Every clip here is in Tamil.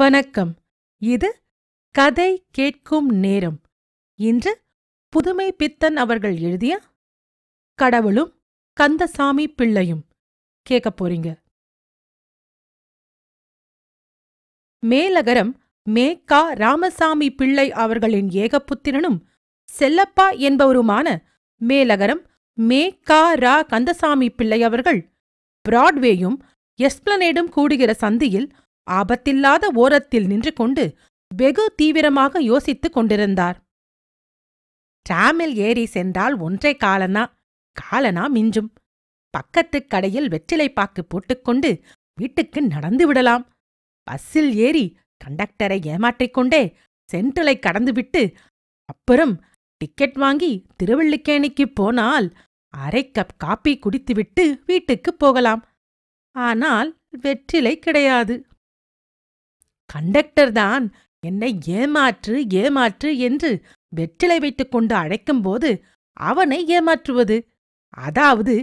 வணக்கம் இது கதை கேட்கும் நேரம் இன்று புதுமை பித்தன் அவர்கள் எழுதிய கடவுளும் கந்தசாமி பிள்ளையும் கேட்க போறீங்க மேலகரம் மேக்கா ராமசாமி பிள்ளை அவர்களின் ஏகப்புத்திரனும் செல்லப்பா என்பவருமான மேலகரம் மே கா ரா கந்தசாமி பிள்ளை அவர்கள் பிராட்வேயும் எஸ்பிளனேடும் கூடுகிற சந்தியில் ஆபத்தில்லாத ஓரத்தில் நின்று கொண்டு வெகு தீவிரமாக யோசித்துக் கொண்டிருந்தார் டிராமில் ஏறி சென்றால் ஒன்றை காலனா காலனா மிஞ்சும் பக்கத்துக் கடையில் வெற்றிலைப்பாக்கு போட்டுக்கொண்டு வீட்டுக்கு நடந்து விடலாம் பஸ்ஸில் ஏறி கண்டக்டரை ஏமாற்றிக்கொண்டே சென்ட்ரலை கடந்துவிட்டு அப்புறம் டிக்கெட் வாங்கி திருவள்ளிக்கேணிக்கு போனால் அரை கப் காப்பி குடித்துவிட்டு வீட்டுக்குப் போகலாம் ஆனால் வெற்றிலை கிடையாது கண்டக்டர் தான் என்னை ஏமாற்று ஏமாற்று என்று வெற்றிலை வைத்துக் கொண்டு அழைக்கும்போது அவனை ஏமாற்றுவது அதாவது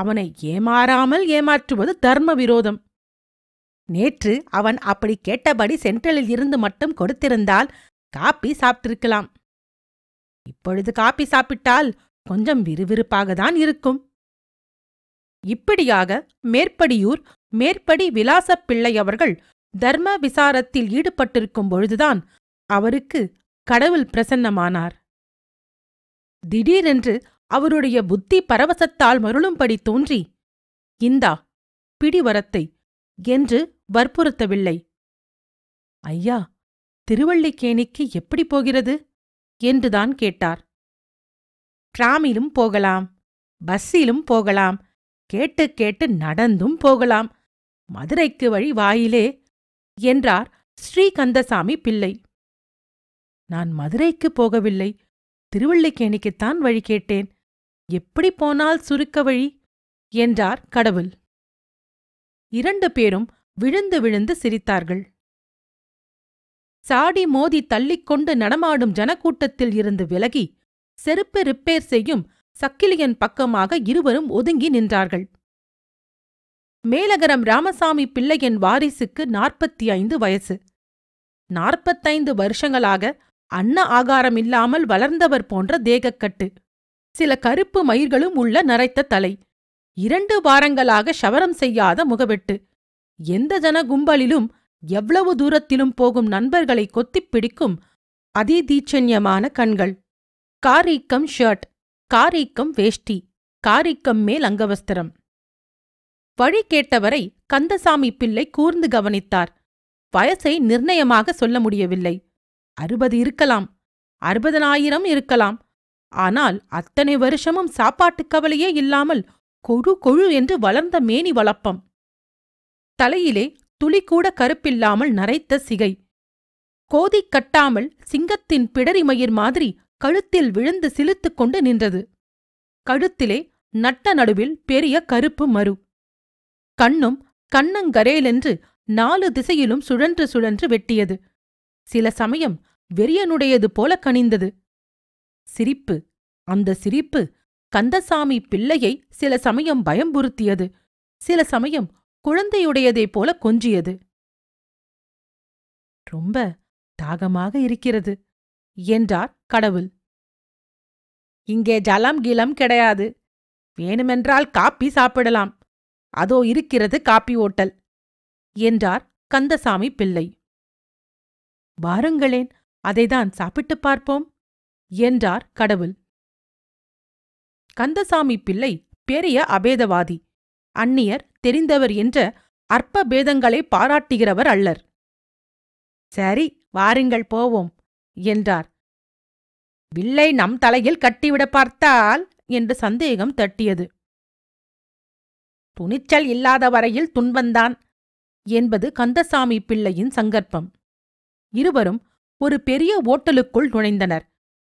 அவனை ஏமாறாமல் ஏமாற்றுவது தர்ம விரோதம் நேற்று அவன் அப்படி கேட்டபடி சென்ட்ரலில் இருந்து மட்டும் கொடுத்திருந்தால் காப்பி சாப்பிட்டிருக்கலாம் இப்பொழுது காப்பி சாப்பிட்டால் கொஞ்சம் விறுவிறுப்பாக தான் இருக்கும் இப்படியாக மேற்படியூர் மேற்படி பிள்ளை அவர்கள் தர்ம விசாரத்தில் ஈடுபட்டிருக்கும் பொழுதுதான் அவருக்கு கடவுள் பிரசன்னமானார் திடீரென்று அவருடைய புத்தி பரவசத்தால் மருளும்படி தோன்றி இந்தா பிடிவரத்தை என்று வற்புறுத்தவில்லை ஐயா திருவள்ளிக்கேணிக்கு எப்படி போகிறது என்றுதான் கேட்டார் டிராமிலும் போகலாம் பஸ்ஸிலும் போகலாம் கேட்டு கேட்டு நடந்தும் போகலாம் மதுரைக்கு வழி வாயிலே என்றார் ஸ்ரீகந்தசாமி பிள்ளை நான் மதுரைக்கு போகவில்லை திருவள்ளிக்கேணிக்குத்தான் வழி கேட்டேன் எப்படி போனால் சுருக்க வழி என்றார் கடவுள் இரண்டு பேரும் விழுந்து விழுந்து சிரித்தார்கள் சாடி மோதி தள்ளிக்கொண்டு நடமாடும் ஜனக்கூட்டத்தில் இருந்து விலகி செருப்பு ரிப்பேர் செய்யும் சக்கிலியன் பக்கமாக இருவரும் ஒதுங்கி நின்றார்கள் மேலகரம் ராமசாமி பிள்ளையின் வாரிசுக்கு நாற்பத்தி ஐந்து வயசு நாற்பத்தைந்து வருஷங்களாக அன்ன ஆகாரம் இல்லாமல் வளர்ந்தவர் போன்ற தேகக்கட்டு சில கருப்பு மயிர்களும் உள்ள நரைத்த தலை இரண்டு வாரங்களாக சவரம் செய்யாத முகவெட்டு எந்த ஜன கும்பலிலும் எவ்வளவு தூரத்திலும் போகும் நண்பர்களை கொத்திப் பிடிக்கும் அதிதீச்சன்யமான கண்கள் காரீக்கம் ஷர்ட் காரீக்கம் வேஷ்டி காரீக்கம் மேல் அங்கவஸ்திரம் வழி கேட்டவரை கந்தசாமி பிள்ளை கூர்ந்து கவனித்தார் வயசை நிர்ணயமாக சொல்ல முடியவில்லை அறுபது இருக்கலாம் அறுபதனாயிரம் இருக்கலாம் ஆனால் அத்தனை வருஷமும் சாப்பாட்டுக் கவலையே இல்லாமல் கொழு கொழு என்று வளர்ந்த மேனி வளப்பம் தலையிலே துளிக்கூட கருப்பில்லாமல் நரைத்த சிகை கோதி கட்டாமல் சிங்கத்தின் பிடரி மயிர் மாதிரி கழுத்தில் விழுந்து சிலுத்துக் கொண்டு நின்றது கழுத்திலே நட்ட நடுவில் பெரிய கருப்பு மறு கண்ணும் கண்ணங்கரேலென்று நாலு திசையிலும் சுழன்று சுழன்று வெட்டியது சில சமயம் வெறியனுடையது போல கனிந்தது சிரிப்பு அந்த சிரிப்பு கந்தசாமி பிள்ளையை சில சமயம் பயம்புறுத்தியது சில சமயம் குழந்தையுடையதைப் போல கொஞ்சியது ரொம்ப தாகமாக இருக்கிறது என்றார் கடவுள் இங்கே ஜலம் கிலம் கிடையாது வேணுமென்றால் காப்பி சாப்பிடலாம் அதோ இருக்கிறது காப்பி ஓட்டல் என்றார் கந்தசாமி பிள்ளை வாருங்களேன் அதைதான் சாப்பிட்டுப் பார்ப்போம் என்றார் கடவுள் கந்தசாமி பிள்ளை பெரிய அபேதவாதி அந்நியர் தெரிந்தவர் என்ற அற்ப பேதங்களை பாராட்டுகிறவர் அல்லர் சரி வாருங்கள் போவோம் என்றார் வில்லை நம் தலையில் கட்டிவிட பார்த்தால் என்று சந்தேகம் தட்டியது துணிச்சல் இல்லாத வரையில் துன்பந்தான் என்பது கந்தசாமி பிள்ளையின் சங்கற்பம் இருவரும் ஒரு பெரிய ஓட்டலுக்குள் நுழைந்தனர்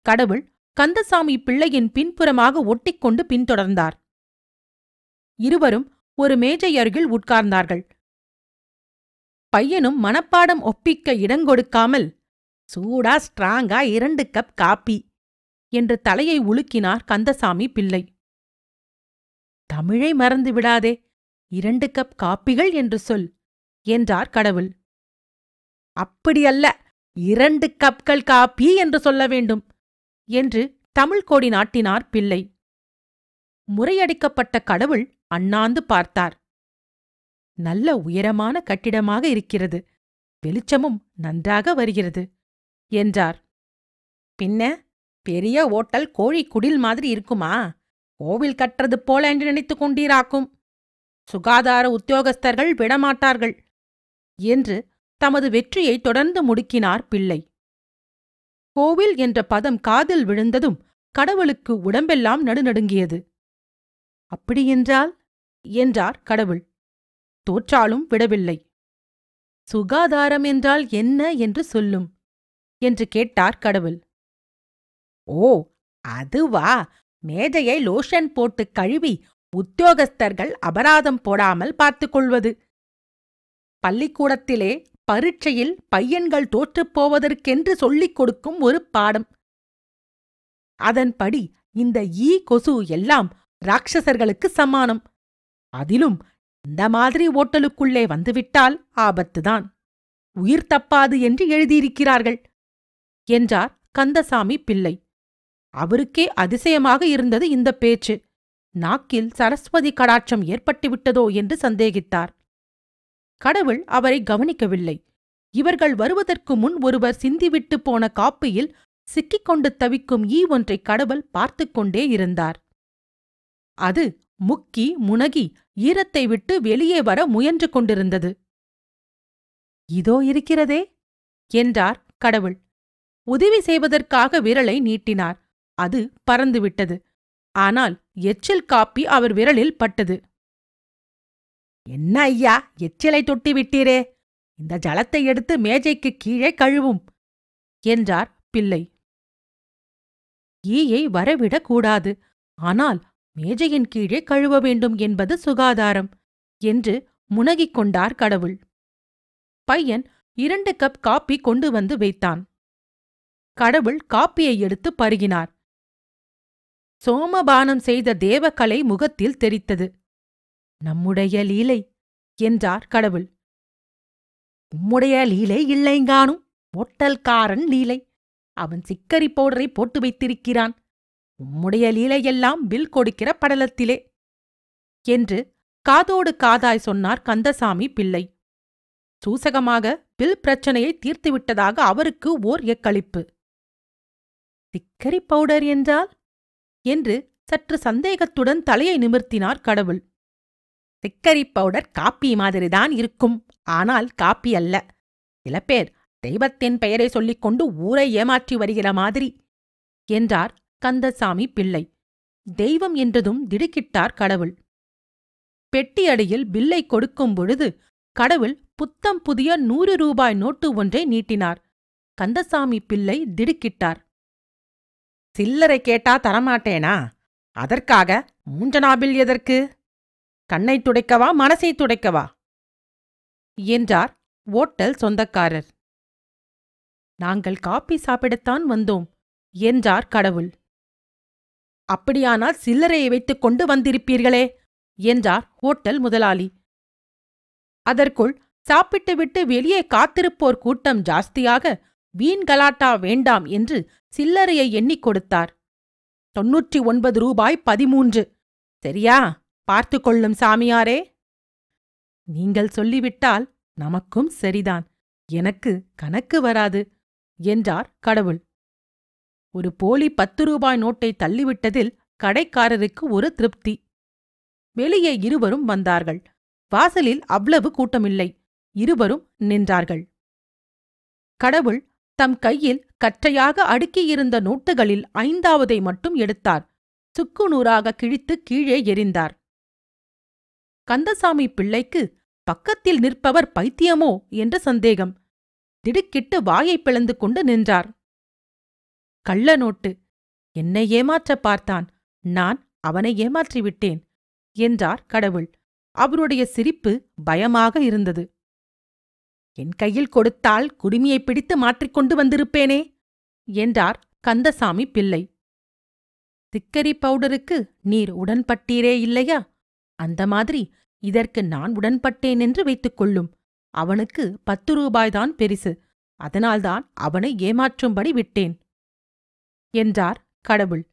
கடவுள் கந்தசாமி பிள்ளையின் பின்புறமாக ஒட்டிக்கொண்டு பின்தொடர்ந்தார் இருவரும் ஒரு மேஜை அருகில் உட்கார்ந்தார்கள் பையனும் மனப்பாடம் ஒப்பிக்க இடங்கொடுக்காமல் சூடா ஸ்ட்ராங்கா இரண்டு கப் காப்பி என்று தலையை உலுக்கினார் கந்தசாமி பிள்ளை தமிழை மறந்து விடாதே இரண்டு கப் காப்பிகள் என்று சொல் என்றார் கடவுள் அப்படியல்ல இரண்டு கப்கள் காப்பி என்று சொல்ல வேண்டும் என்று தமிழ் கோடி நாட்டினார் பிள்ளை முறையடிக்கப்பட்ட கடவுள் அண்ணாந்து பார்த்தார் நல்ல உயரமான கட்டிடமாக இருக்கிறது வெளிச்சமும் நன்றாக வருகிறது என்றார் பின்ன பெரிய ஓட்டல் கோழி குடில் மாதிரி இருக்குமா கோவில் கற்றது போல என்று நினைத்து கொண்டீராக்கும் சுகாதார உத்தியோகஸ்தர்கள் விடமாட்டார்கள் என்று தமது வெற்றியை தொடர்ந்து முடுக்கினார் பிள்ளை கோவில் என்ற பதம் காதில் விழுந்ததும் கடவுளுக்கு உடம்பெல்லாம் நடுநடுங்கியது அப்படியென்றால் என்றார் கடவுள் தோற்றாலும் விடவில்லை சுகாதாரம் என்றால் என்ன என்று சொல்லும் என்று கேட்டார் கடவுள் ஓ அதுவா மேஜையை லோஷன் போட்டு கழுவி உத்தியோகஸ்தர்கள் அபராதம் போடாமல் பார்த்துக் கொள்வது பள்ளிக்கூடத்திலே பரீட்சையில் பையன்கள் தோற்றுப் போவதற்கென்று சொல்லிக் கொடுக்கும் ஒரு பாடம் அதன்படி இந்த ஈ கொசு எல்லாம் ராட்சசர்களுக்கு சமானம் அதிலும் இந்த மாதிரி ஓட்டலுக்குள்ளே வந்துவிட்டால் ஆபத்துதான் உயிர் தப்பாது என்று எழுதியிருக்கிறார்கள் என்றார் கந்தசாமி பிள்ளை அவருக்கே அதிசயமாக இருந்தது இந்த பேச்சு நாக்கில் சரஸ்வதி கடாட்சம் ஏற்பட்டுவிட்டதோ என்று சந்தேகித்தார் கடவுள் அவரை கவனிக்கவில்லை இவர்கள் வருவதற்கு முன் ஒருவர் சிந்திவிட்டு போன காப்பியில் சிக்கிக்கொண்டு தவிக்கும் ஈ ஒன்றை கடவுள் பார்த்து கொண்டே இருந்தார் அது முக்கி முனகி ஈரத்தை விட்டு வெளியே வர முயன்று கொண்டிருந்தது இதோ இருக்கிறதே என்றார் கடவுள் உதவி செய்வதற்காக விரலை நீட்டினார் அது பறந்துவிட்டது ஆனால் எச்சில் காப்பி அவர் விரலில் பட்டது என்ன ஐயா எச்சிலை தொட்டி விட்டீரே இந்த ஜலத்தை எடுத்து மேஜைக்கு கீழே கழுவும் என்றார் பிள்ளை ஈயை கூடாது ஆனால் மேஜையின் கீழே கழுவ வேண்டும் என்பது சுகாதாரம் என்று முனகிக் கொண்டார் கடவுள் பையன் இரண்டு கப் காப்பி கொண்டு வந்து வைத்தான் கடவுள் காப்பியை எடுத்து பருகினார் சோமபானம் செய்த தேவக்கலை முகத்தில் தெரித்தது நம்முடைய லீலை என்றார் கடவுள் உம்முடைய லீலை இல்லைங்கானும் ஒட்டல்காரன் லீலை அவன் சிக்கரி பவுடரை போட்டு வைத்திருக்கிறான் உம்முடைய லீலையெல்லாம் பில் கொடுக்கிற படலத்திலே என்று காதோடு காதாய் சொன்னார் கந்தசாமி பிள்ளை சூசகமாக பில் பிரச்சனையை தீர்த்துவிட்டதாக அவருக்கு ஓர் எக்களிப்பு சிக்கரி பவுடர் என்றால் என்று சற்று சந்தேகத்துடன் தலையை நிமிர்த்தினார் கடவுள் சிக்கரி பவுடர் காப்பி மாதிரிதான் இருக்கும் ஆனால் காப்பி அல்ல சில பேர் தெய்வத்தின் பெயரை சொல்லிக்கொண்டு ஊரை ஏமாற்றி வருகிற மாதிரி என்றார் கந்தசாமி பிள்ளை தெய்வம் என்றதும் திடுக்கிட்டார் கடவுள் பெட்டியடியில் பில்லை கொடுக்கும் பொழுது கடவுள் புத்தம் புதிய நூறு ரூபாய் நோட்டு ஒன்றை நீட்டினார் கந்தசாமி பிள்ளை திடுக்கிட்டார் சில்லறை கேட்டா தரமாட்டேனா அதற்காக மூன்றனாபில் எதற்கு கண்ணை துடைக்கவா மனசை துடைக்கவா என்றார் ஓட்டல் சொந்தக்காரர் நாங்கள் காப்பி சாப்பிடத்தான் வந்தோம் என்றார் கடவுள் அப்படியானால் சில்லறையை வைத்துக் கொண்டு வந்திருப்பீர்களே என்றார் ஹோட்டல் முதலாளி அதற்குள் சாப்பிட்டுவிட்டு வெளியே காத்திருப்போர் கூட்டம் ஜாஸ்தியாக வீண் கலாட்டா வேண்டாம் என்று சில்லறையை எண்ணிக் கொடுத்தார் தொன்னூற்றி ஒன்பது ரூபாய் பதிமூன்று சரியா பார்த்து கொள்ளும் சாமியாரே நீங்கள் சொல்லிவிட்டால் நமக்கும் சரிதான் எனக்கு கணக்கு வராது என்றார் கடவுள் ஒரு போலி பத்து ரூபாய் நோட்டை தள்ளிவிட்டதில் கடைக்காரருக்கு ஒரு திருப்தி வெளியே இருவரும் வந்தார்கள் வாசலில் அவ்வளவு கூட்டமில்லை இருவரும் நின்றார்கள் கடவுள் தம் கையில் கற்றையாக அடுக்கியிருந்த நோட்டுகளில் ஐந்தாவதை மட்டும் எடுத்தார் சுக்கு நூறாக கிழித்து கீழே எறிந்தார் கந்தசாமி பிள்ளைக்கு பக்கத்தில் நிற்பவர் பைத்தியமோ என்ற சந்தேகம் திடுக்கிட்டு வாயை பிளந்து கொண்டு நின்றார் கள்ள நோட்டு என்னை ஏமாற்ற பார்த்தான் நான் அவனை ஏமாற்றிவிட்டேன் என்றார் கடவுள் அவருடைய சிரிப்பு பயமாக இருந்தது என் கையில் கொடுத்தால் குடுமியை பிடித்து மாற்றிக்கொண்டு வந்திருப்பேனே என்றார் கந்தசாமி பிள்ளை திக்கரி பவுடருக்கு நீர் உடன்பட்டீரே இல்லையா அந்த மாதிரி இதற்கு நான் உடன்பட்டேன் என்று வைத்துக் கொள்ளும் அவனுக்கு பத்து ரூபாய்தான் பெரிசு அதனால்தான் அவனை ஏமாற்றும்படி விட்டேன் என்றார் கடவுள்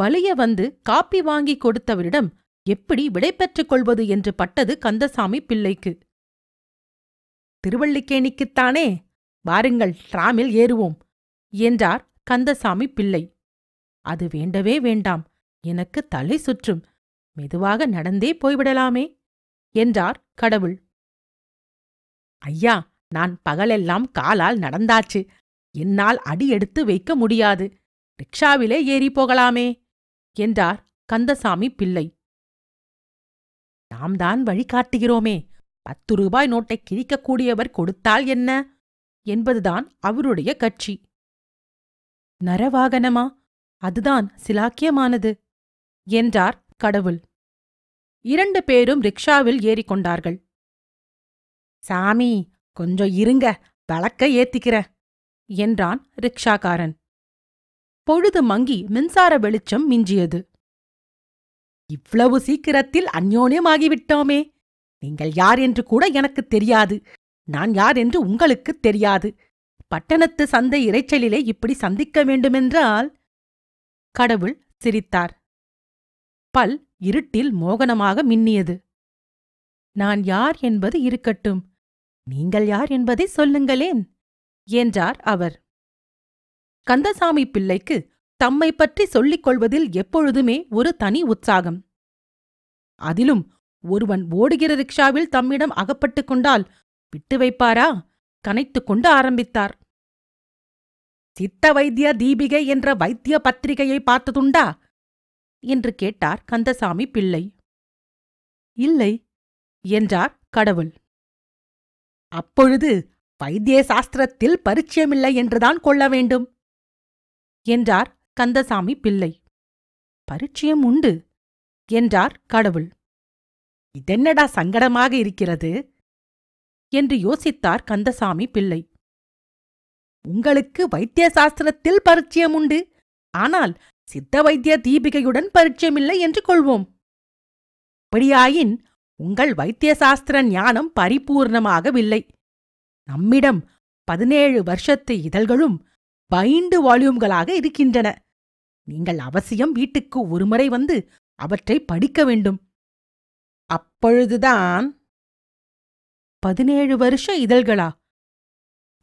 வலிய வந்து காப்பி வாங்கி கொடுத்தவரிடம் எப்படி விடை பெற்றுக் கொள்வது என்று பட்டது கந்தசாமி பிள்ளைக்கு திருவள்ளிக்கேணிக்குத்தானே வாருங்கள் டிராமில் ஏறுவோம் என்றார் கந்தசாமி பிள்ளை அது வேண்டவே வேண்டாம் எனக்கு தலை சுற்றும் மெதுவாக நடந்தே போய்விடலாமே என்றார் கடவுள் ஐயா நான் பகலெல்லாம் காலால் நடந்தாச்சு என்னால் அடி எடுத்து வைக்க முடியாது ரிக்ஷாவிலே ஏறி போகலாமே என்றார் கந்தசாமி பிள்ளை நாம் தான் வழி காட்டுகிறோமே பத்து ரூபாய் நோட்டை கிழிக்கக்கூடியவர் கொடுத்தால் என்ன என்பதுதான் அவருடைய கட்சி நரவாகனமா அதுதான் சிலாக்கியமானது என்றார் கடவுள் இரண்டு பேரும் ரிக்ஷாவில் ஏறிக்கொண்டார்கள் சாமி கொஞ்சம் இருங்க வழக்க ஏத்திக்கிற என்றான் ரிக்ஷாக்காரன் பொழுது மங்கி மின்சார வெளிச்சம் மிஞ்சியது இவ்வளவு சீக்கிரத்தில் அந்யோன்யமாகிவிட்டோமே நீங்கள் யார் என்று கூட எனக்கு தெரியாது நான் யார் என்று உங்களுக்கு தெரியாது பட்டணத்து சந்தை இறைச்சலிலே இப்படி சந்திக்க வேண்டுமென்றால் கடவுள் சிரித்தார் பல் இருட்டில் மோகனமாக மின்னியது நான் யார் என்பது இருக்கட்டும் நீங்கள் யார் என்பதை சொல்லுங்களேன் என்றார் அவர் கந்தசாமி பிள்ளைக்கு தம்மை பற்றி சொல்லிக் கொள்வதில் எப்பொழுதுமே ஒரு தனி உற்சாகம் அதிலும் ஒருவன் ஓடுகிற ரிக்ஷாவில் தம்மிடம் அகப்பட்டு கொண்டால் விட்டு வைப்பாரா கனைத்து கொண்டு ஆரம்பித்தார் சித்த வைத்திய தீபிகை என்ற வைத்திய பத்திரிகையை பார்த்ததுண்டா என்று கேட்டார் கந்தசாமி பிள்ளை இல்லை என்றார் கடவுள் அப்பொழுது வைத்திய சாஸ்திரத்தில் பரிச்சயமில்லை என்றுதான் கொள்ள வேண்டும் என்றார் கந்தசாமி பிள்ளை பரிச்சயம் உண்டு என்றார் கடவுள் இதென்னடா சங்கடமாக இருக்கிறது என்று யோசித்தார் கந்தசாமி பிள்ளை உங்களுக்கு வைத்திய சாஸ்திரத்தில் பரிச்சயம் உண்டு ஆனால் சித்த வைத்திய தீபிகையுடன் பரிச்சயமில்லை என்று கொள்வோம் அப்படியாயின் உங்கள் வைத்திய சாஸ்திர ஞானம் பரிபூர்ணமாகவில்லை நம்மிடம் பதினேழு வருஷத்து இதழ்களும் பைண்டு வால்யூம்களாக இருக்கின்றன நீங்கள் அவசியம் வீட்டுக்கு ஒருமுறை வந்து அவற்றை படிக்க வேண்டும் அப்பொழுதுதான் பதினேழு வருஷ இதழ்களா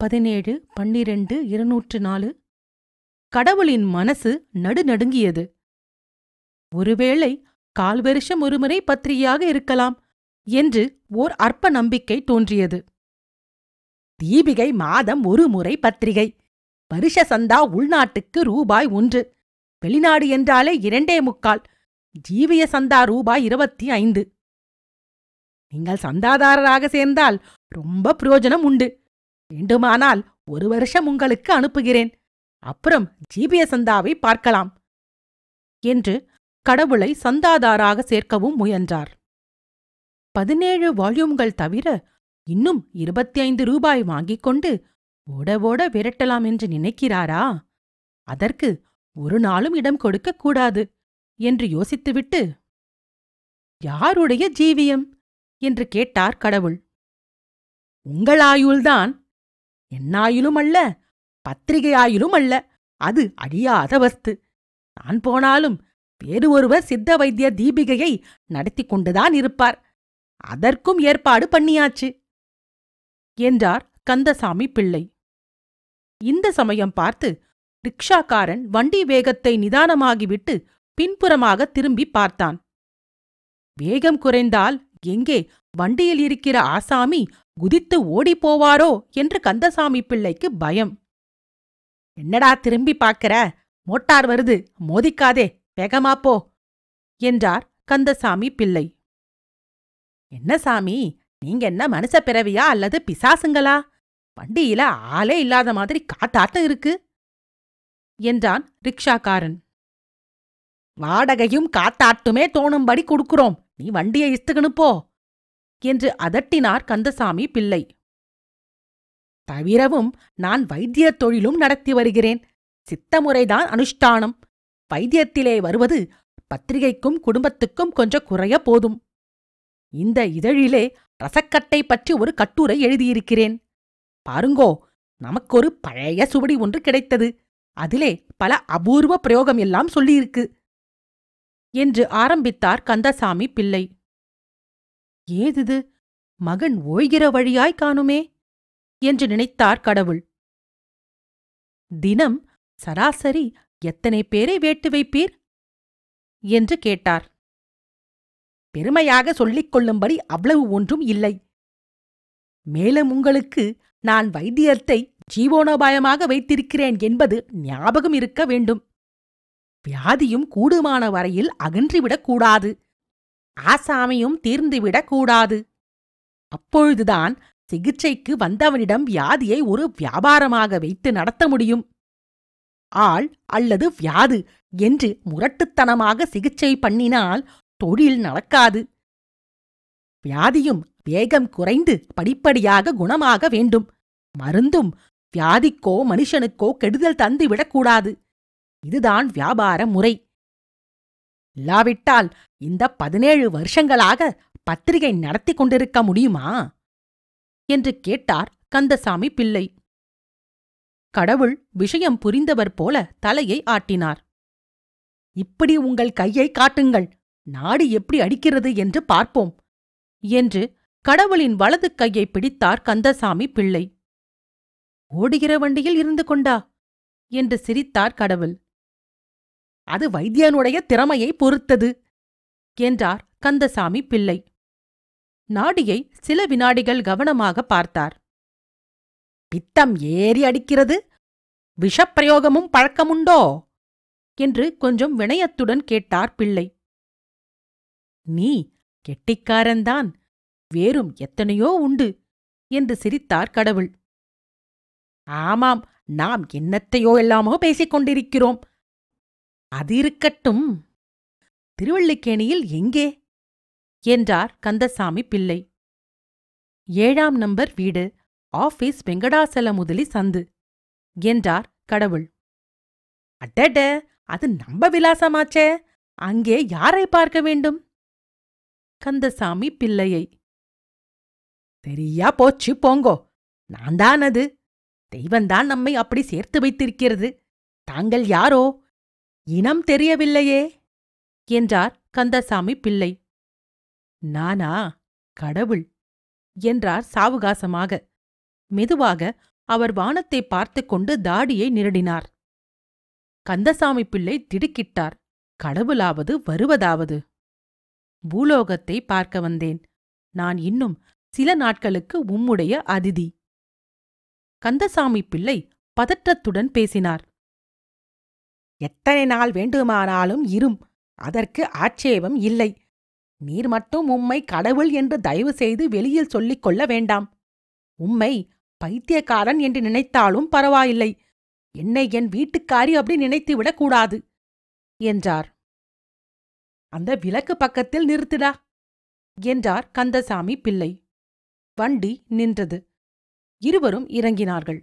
பதினேழு பன்னிரண்டு இருநூற்று நாலு கடவுளின் மனசு நடுநடுங்கியது ஒருவேளை கால் வருஷம் ஒருமுறை பத்திரிகையாக இருக்கலாம் என்று ஓர் அற்ப நம்பிக்கை தோன்றியது தீபிகை மாதம் ஒரு முறை பத்திரிகை வருஷ சந்தா உள்நாட்டுக்கு ரூபாய் ஒன்று வெளிநாடு என்றாலே இரண்டே முக்கால் ஜீவிய சந்தா ரூபாய் இருபத்தி ஐந்து நீங்கள் சந்தாதாரராக சேர்ந்தால் ரொம்ப பிரயோஜனம் உண்டு வேண்டுமானால் ஒரு வருஷம் உங்களுக்கு அனுப்புகிறேன் அப்புறம் ஜிபிய சந்தாவை பார்க்கலாம் என்று கடவுளை சந்தாதாராக சேர்க்கவும் முயன்றார் பதினேழு வால்யூம்கள் தவிர இன்னும் இருபத்தி ஐந்து ரூபாய் வாங்கிக் கொண்டு ஓட ஓட விரட்டலாம் என்று நினைக்கிறாரா அதற்கு ஒரு நாளும் இடம் கொடுக்கக்கூடாது என்று யோசித்துவிட்டு யாருடைய ஜீவியம் என்று கேட்டார் கடவுள் உங்கள் ஆயுள்தான் என்னாயிலும் அல்ல பத்திரிகை ஆயிலும் அல்ல அது அழியாத வஸ்து நான் போனாலும் வேறு ஒருவர் சித்த வைத்திய தீபிகையை நடத்தி கொண்டுதான் இருப்பார் அதற்கும் ஏற்பாடு பண்ணியாச்சு என்றார் கந்தசாமி பிள்ளை இந்த சமயம் பார்த்து ரிக்ஷாக்காரன் வண்டி வேகத்தை நிதானமாகிவிட்டு பின்புறமாக திரும்பி பார்த்தான் வேகம் குறைந்தால் எங்கே வண்டியில் இருக்கிற ஆசாமி குதித்து ஓடிப்போவாரோ என்று கந்தசாமி பிள்ளைக்கு பயம் என்னடா திரும்பி பார்க்கற மோட்டார் வருது மோதிக்காதே வேகமா போ என்றார் கந்தசாமி பிள்ளை என்ன சாமி நீங்க என்ன மனுஷ பிறவியா அல்லது பிசாசுங்களா வண்டியில ஆளே இல்லாத மாதிரி காத்தாட்டம் இருக்கு என்றான் ரிக்ஷாக்காரன் வாடகையும் காத்தாட்டுமே தோணும்படி கொடுக்கிறோம் நீ வண்டியை இஸ்துகனுப்போ போ என்று அதட்டினார் கந்தசாமி பிள்ளை தவிரவும் நான் வைத்தியத் தொழிலும் நடத்தி வருகிறேன் சித்தமுறைதான் அனுஷ்டானம் வைத்தியத்திலே வருவது பத்திரிகைக்கும் குடும்பத்துக்கும் கொஞ்சம் குறைய போதும் இந்த இதழிலே ரசக்கட்டை பற்றி ஒரு கட்டுரை எழுதியிருக்கிறேன் பாருங்கோ நமக்கொரு பழைய சுவடி ஒன்று கிடைத்தது அதிலே பல அபூர்வ பிரயோகம் எல்லாம் சொல்லியிருக்கு என்று ஆரம்பித்தார் கந்தசாமி பிள்ளை ஏதிது மகன் ஓய்கிற வழியாய் காணுமே என்று நினைத்தார் கடவுள் தினம் சராசரி எத்தனை பேரை வேட்டு வைப்பீர் என்று கேட்டார் பெருமையாக சொல்லிக் கொள்ளும்படி அவ்வளவு ஒன்றும் இல்லை மேலும் உங்களுக்கு நான் வைத்தியத்தை ஜீவோனோபாயமாக வைத்திருக்கிறேன் என்பது ஞாபகம் இருக்க வேண்டும் வியாதியும் கூடுமான வரையில் அகன்றிவிடக்கூடாது ஆசாமியும் தீர்ந்துவிடக்கூடாது அப்பொழுதுதான் சிகிச்சைக்கு வந்தவனிடம் வியாதியை ஒரு வியாபாரமாக வைத்து நடத்த முடியும் ஆள் அல்லது வியாது என்று முரட்டுத்தனமாக சிகிச்சை பண்ணினால் தொழில் நடக்காது வியாதியும் வேகம் குறைந்து படிப்படியாக குணமாக வேண்டும் மருந்தும் வியாதிக்கோ மனுஷனுக்கோ கெடுதல் தந்துவிடக்கூடாது இதுதான் வியாபார முறை இல்லாவிட்டால் இந்த பதினேழு வருஷங்களாக பத்திரிகை நடத்தி கொண்டிருக்க முடியுமா என்று கேட்டார் கந்தசாமி பிள்ளை கடவுள் விஷயம் புரிந்தவர் போல தலையை ஆட்டினார் இப்படி உங்கள் கையை காட்டுங்கள் நாடு எப்படி அடிக்கிறது என்று பார்ப்போம் என்று கடவுளின் வலது கையை பிடித்தார் கந்தசாமி பிள்ளை ஓடுகிற வண்டியில் இருந்து கொண்டா என்று சிரித்தார் கடவுள் அது வைத்தியனுடைய திறமையை பொறுத்தது என்றார் கந்தசாமி பிள்ளை நாடியை சில வினாடிகள் கவனமாக பார்த்தார் பித்தம் ஏறி அடிக்கிறது விஷப்பிரயோகமும் பழக்கமுண்டோ என்று கொஞ்சம் வினயத்துடன் கேட்டார் பிள்ளை நீ கெட்டிக்காரன்தான் வேறும் எத்தனையோ உண்டு என்று சிரித்தார் கடவுள் ஆமாம் நாம் என்னத்தையோ எல்லாமோ பேசிக் கொண்டிருக்கிறோம் அது இருக்கட்டும் திருவள்ளிக்கேணியில் எங்கே என்றார் கந்தசாமி பிள்ளை ஏழாம் நம்பர் வீடு ஆபீஸ் வெங்கடாசல முதலி சந்து என்றார் கடவுள் அடட அது நம்ப விலாசமாச்சே அங்கே யாரை பார்க்க வேண்டும் கந்தசாமி பிள்ளையை சரியா போச்சு போங்கோ நான் தான் அது தெய்வந்தான் நம்மை அப்படி சேர்த்து வைத்திருக்கிறது தாங்கள் யாரோ இனம் தெரியவில்லையே என்றார் கந்தசாமி பிள்ளை நானா கடவுள் என்றார் சாவகாசமாக மெதுவாக அவர் வானத்தை பார்த்து கொண்டு தாடியை நிரடினார் கந்தசாமி பிள்ளை திடுக்கிட்டார் கடவுளாவது வருவதாவது பூலோகத்தை பார்க்க வந்தேன் நான் இன்னும் சில நாட்களுக்கு உம்முடைய அதிதி கந்தசாமி பிள்ளை பதற்றத்துடன் பேசினார் எத்தனை நாள் வேண்டுமானாலும் இரும் அதற்கு ஆட்சேபம் இல்லை நீர் மட்டும் உம்மை கடவுள் என்று தயவு செய்து வெளியில் சொல்லிக் கொள்ள வேண்டாம் உம்மை பைத்தியக்காரன் என்று நினைத்தாலும் பரவாயில்லை என்னை என் வீட்டுக்காரி அப்படி நினைத்துவிடக் கூடாது என்றார் அந்த விளக்கு பக்கத்தில் நிறுத்திடா என்றார் கந்தசாமி பிள்ளை வண்டி நின்றது இருவரும் இறங்கினார்கள்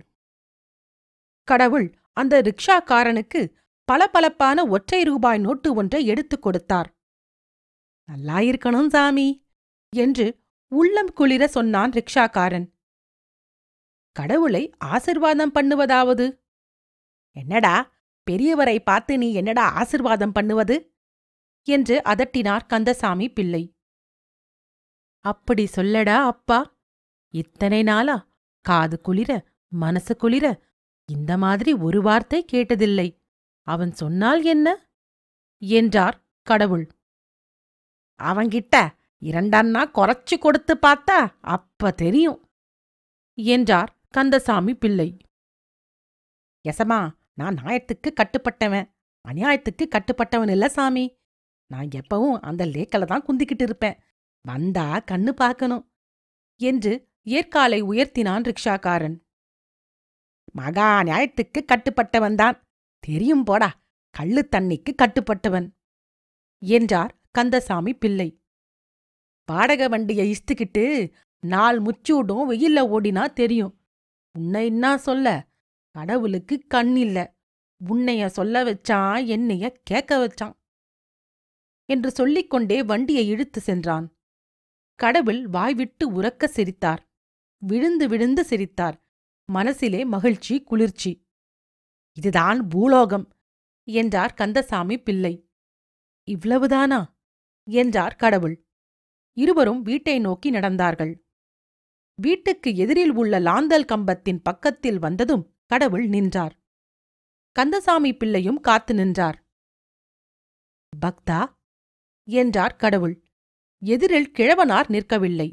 கடவுள் அந்த ரிக்ஷாக்காரனுக்கு பளபளப்பான ஒற்றை ரூபாய் நோட்டு ஒன்றை எடுத்துக் கொடுத்தார் நல்லாயிருக்கணும் சாமி என்று உள்ளம் குளிர சொன்னான் ரிக்ஷாக்காரன் கடவுளை ஆசிர்வாதம் பண்ணுவதாவது என்னடா பெரியவரை பார்த்து நீ என்னடா ஆசிர்வாதம் பண்ணுவது என்று அதட்டினார் கந்தசாமி பிள்ளை அப்படி சொல்லடா அப்பா இத்தனை நாளா காது குளிர மனசு குளிர இந்த மாதிரி ஒரு வார்த்தை கேட்டதில்லை அவன் சொன்னால் என்ன என்றார் கடவுள் அவங்கிட்ட இரண்டண்ணா குறைச்சு கொடுத்து பார்த்தா அப்ப தெரியும் என்றார் கந்தசாமி பிள்ளை எசமா நான் நாயத்துக்கு கட்டுப்பட்டவன் அநியாயத்துக்கு கட்டுப்பட்டவன் இல்ல சாமி நான் எப்பவும் அந்த லேக்கல தான் குந்திக்கிட்டு இருப்பேன் வந்தா கண்ணு பார்க்கணும் என்று ஏற்காலை உயர்த்தினான் ரிக்ஷாக்காரன் மகா நியாயத்துக்கு கட்டுப்பட்டவன்தான் தெரியும் போடா கள்ளு தண்ணிக்கு கட்டுப்பட்டவன் என்றார் கந்தசாமி பிள்ளை பாடக வண்டியை இஸ்துக்கிட்டு நாள் முச்சூடும் வெயில்ல ஓடினா தெரியும் உன்னை என்ன சொல்ல கடவுளுக்கு கண் இல்ல உன்னைய சொல்ல வச்சான் என்னைய கேட்க வச்சான் என்று சொல்லிக்கொண்டே வண்டியை இழுத்து சென்றான் கடவுள் வாய்விட்டு உறக்க சிரித்தார் விழுந்து விழுந்து சிரித்தார் மனசிலே மகிழ்ச்சி குளிர்ச்சி இதுதான் பூலோகம் என்றார் கந்தசாமி பிள்ளை இவ்வளவுதானா என்றார் கடவுள் இருவரும் வீட்டை நோக்கி நடந்தார்கள் வீட்டுக்கு எதிரில் உள்ள லாந்தல் கம்பத்தின் பக்கத்தில் வந்ததும் கடவுள் நின்றார் கந்தசாமி பிள்ளையும் காத்து நின்றார் பக்தா என்றார் கடவுள் எதிரில் கிழவனார் நிற்கவில்லை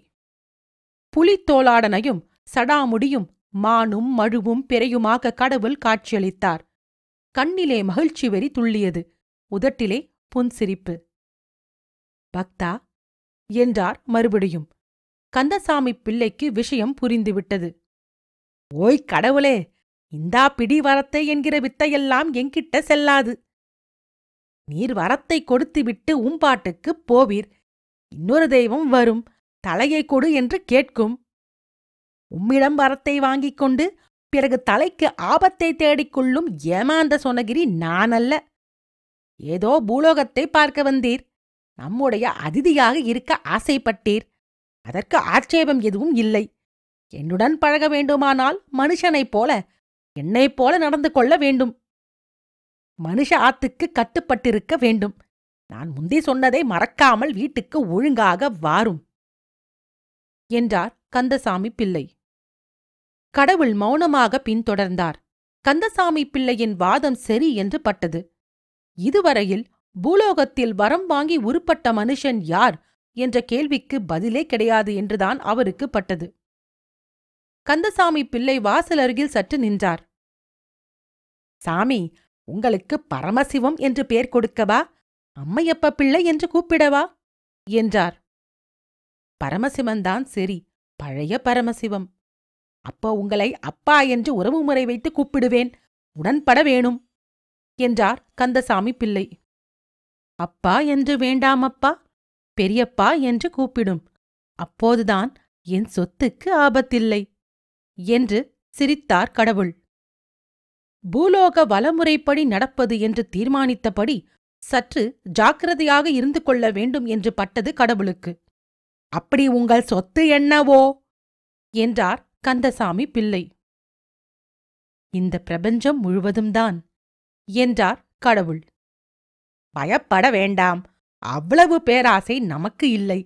புலித்தோளாடனையும் சடாமுடியும் மானும் மழுவும் பிறையுமாக கடவுள் காட்சியளித்தார் கண்ணிலே மகிழ்ச்சி வெறி துள்ளியது உதட்டிலே புன்சிரிப்பு பக்தா என்றார் மறுபடியும் கந்தசாமி பிள்ளைக்கு விஷயம் புரிந்துவிட்டது ஓய் கடவுளே இந்தா பிடி வரத்தை என்கிற வித்தையெல்லாம் எங்கிட்ட செல்லாது நீர் வரத்தை கொடுத்துவிட்டு உம்பாட்டுக்குப் போவீர் இன்னொரு தெய்வம் வரும் தலையை கொடு என்று கேட்கும் உம்மிடம் வரத்தை வாங்கிக் கொண்டு பிறகு தலைக்கு ஆபத்தை தேடிக்கொள்ளும் ஏமாந்த சொனகிரி நான் அல்ல ஏதோ பூலோகத்தை பார்க்க வந்தீர் நம்முடைய அதிதியாக இருக்க ஆசைப்பட்டீர் அதற்கு ஆட்சேபம் எதுவும் இல்லை என்னுடன் பழக வேண்டுமானால் மனுஷனைப் போல என்னைப் போல நடந்து கொள்ள வேண்டும் மனுஷ ஆத்துக்கு கட்டுப்பட்டிருக்க வேண்டும் நான் முந்தி சொன்னதை மறக்காமல் வீட்டுக்கு ஒழுங்காக வாரும் என்றார் கந்தசாமி பிள்ளை கடவுள் மௌனமாக பின்தொடர்ந்தார் கந்தசாமி பிள்ளையின் வாதம் சரி என்று பட்டது இதுவரையில் பூலோகத்தில் வரம் வாங்கி உருப்பட்ட மனுஷன் யார் என்ற கேள்விக்கு பதிலே கிடையாது என்றுதான் அவருக்கு பட்டது கந்தசாமி பிள்ளை வாசல் அருகில் சற்று நின்றார் சாமி உங்களுக்கு பரமசிவம் என்று பெயர் கொடுக்கவா அம்மையப்ப பிள்ளை என்று கூப்பிடவா என்றார் பரமசிவன்தான் சரி பழைய பரமசிவம் அப்போ உங்களை அப்பா என்று உறவுமுறை வைத்து கூப்பிடுவேன் உடன்பட வேணும் என்றார் கந்தசாமி பிள்ளை அப்பா என்று வேண்டாமப்பா பெரியப்பா என்று கூப்பிடும் அப்போதுதான் என் சொத்துக்கு ஆபத்தில்லை என்று சிரித்தார் கடவுள் பூலோக வலமுறைப்படி நடப்பது என்று தீர்மானித்தபடி சற்று ஜாக்கிரதையாக இருந்து கொள்ள வேண்டும் என்று பட்டது கடவுளுக்கு அப்படி உங்கள் சொத்து என்னவோ என்றார் கந்தசாமி பிள்ளை இந்த பிரபஞ்சம் முழுவதும்தான் என்றார் கடவுள் பயப்பட வேண்டாம் அவ்வளவு பேராசை நமக்கு இல்லை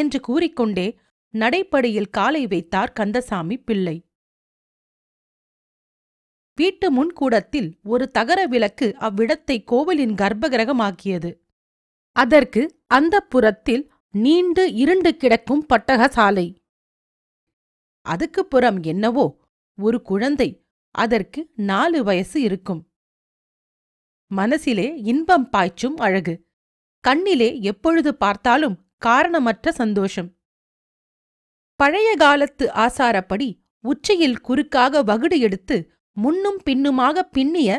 என்று கூறிக்கொண்டே நடைப்படியில் காலை வைத்தார் கந்தசாமி பிள்ளை வீட்டு முன்கூடத்தில் ஒரு தகர விளக்கு அவ்விடத்தை கோவிலின் கர்ப்பகிரகமாக்கியது அதற்கு அந்த புறத்தில் நீண்டு இருண்டு கிடக்கும் பட்டகசாலை அதுக்குப் புறம் என்னவோ ஒரு குழந்தை அதற்கு நாலு வயசு இருக்கும் மனசிலே இன்பம் பாய்ச்சும் அழகு கண்ணிலே எப்பொழுது பார்த்தாலும் காரணமற்ற சந்தோஷம் பழைய காலத்து ஆசாரப்படி உச்சியில் குறுக்காக வகுடு எடுத்து முன்னும் பின்னுமாக பின்னிய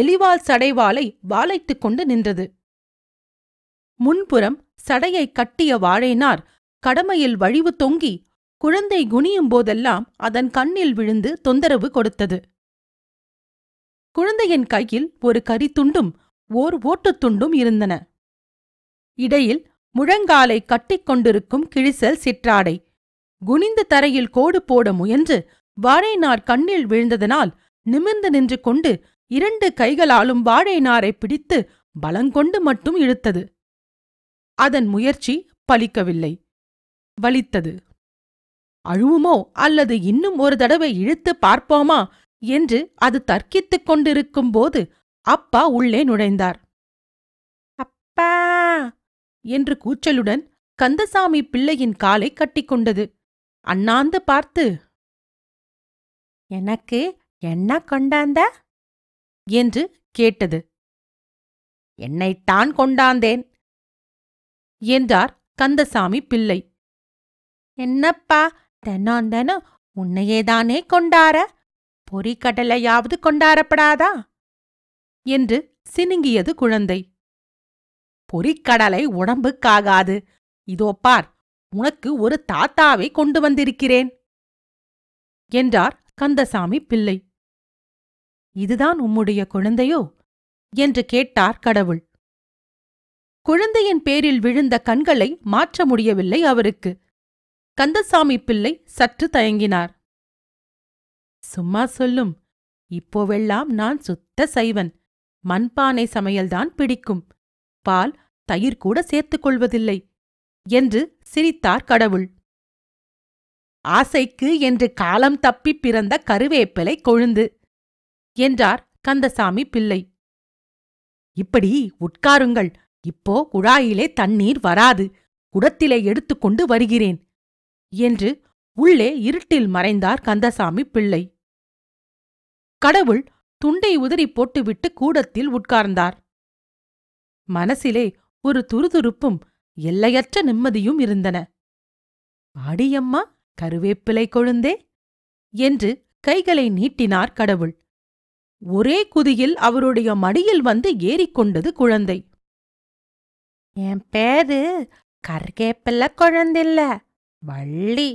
எலிவால் சடைவாளை வாழைத்துக் கொண்டு நின்றது முன்புறம் சடையை கட்டிய வாழைனார் கடமையில் வழிவு தொங்கி குழந்தை குனியும் போதெல்லாம் அதன் கண்ணில் விழுந்து தொந்தரவு கொடுத்தது குழந்தையின் கையில் ஒரு கரித்துண்டும் ஓர் ஓட்டுத்துண்டும் இருந்தன இடையில் முழங்காலை கட்டிக்கொண்டிருக்கும் கிழிசல் சிற்றாடை குனிந்த தரையில் கோடு போட முயன்று வாழைநார் கண்ணில் விழுந்ததனால் நிமிர்ந்து நின்று கொண்டு இரண்டு கைகளாலும் வாழைநாரை பிடித்து பலங்கொண்டு மட்டும் இழுத்தது அதன் முயற்சி பலிக்கவில்லை வலித்தது அழுவுமோ அல்லது இன்னும் ஒரு தடவை இழுத்து பார்ப்போமா என்று அது தர்க்கித்துக் கொண்டிருக்கும் போது அப்பா உள்ளே நுழைந்தார் அப்பா என்று கூச்சலுடன் கந்தசாமி பிள்ளையின் காலை கட்டிக்கொண்டது அண்ணாந்து பார்த்து எனக்கு என்ன கொண்டாந்த என்று கேட்டது என்னைத்தான் கொண்டாந்தேன் என்றார் கந்தசாமி பிள்ளை என்னப்பா தென்னாந்தனம் உன்னையேதானே கொண்டார பொறிக்கடலையாவது கொண்டாரப்படாதா என்று சினுங்கியது குழந்தை பொறிக்கடலை உடம்புக்காகாது இதோ பார் உனக்கு ஒரு தாத்தாவை கொண்டு வந்திருக்கிறேன் என்றார் கந்தசாமி பிள்ளை இதுதான் உம்முடைய குழந்தையோ என்று கேட்டார் கடவுள் குழந்தையின் பேரில் விழுந்த கண்களை மாற்ற முடியவில்லை அவருக்கு கந்தசாமி பிள்ளை சற்று தயங்கினார் சும்மா சொல்லும் இப்போவெல்லாம் நான் சுத்த சைவன் மண்பானை சமையல்தான் பிடிக்கும் பால் தயிர் கூட சேர்த்துக் கொள்வதில்லை என்று சிரித்தார் கடவுள் ஆசைக்கு என்று காலம் தப்பி பிறந்த கருவேப்பிலை கொழுந்து என்றார் கந்தசாமி பிள்ளை இப்படி உட்காருங்கள் இப்போ குழாயிலே தண்ணீர் வராது குடத்திலே எடுத்துக்கொண்டு வருகிறேன் என்று உள்ளே இருட்டில் மறைந்தார் கந்தசாமி பிள்ளை கடவுள் துண்டை உதறி போட்டுவிட்டு கூடத்தில் உட்கார்ந்தார் மனசிலே ஒரு துருதுருப்பும் எல்லையற்ற நிம்மதியும் இருந்தன அடியம்மா கருவேப்பிலை கொழுந்தே என்று கைகளை நீட்டினார் கடவுள் ஒரே குதியில் அவருடைய மடியில் வந்து ஏறிக்கொண்டது குழந்தை என் பேரு கருகேப்பில்ல குழந்தில்லை வள்ளி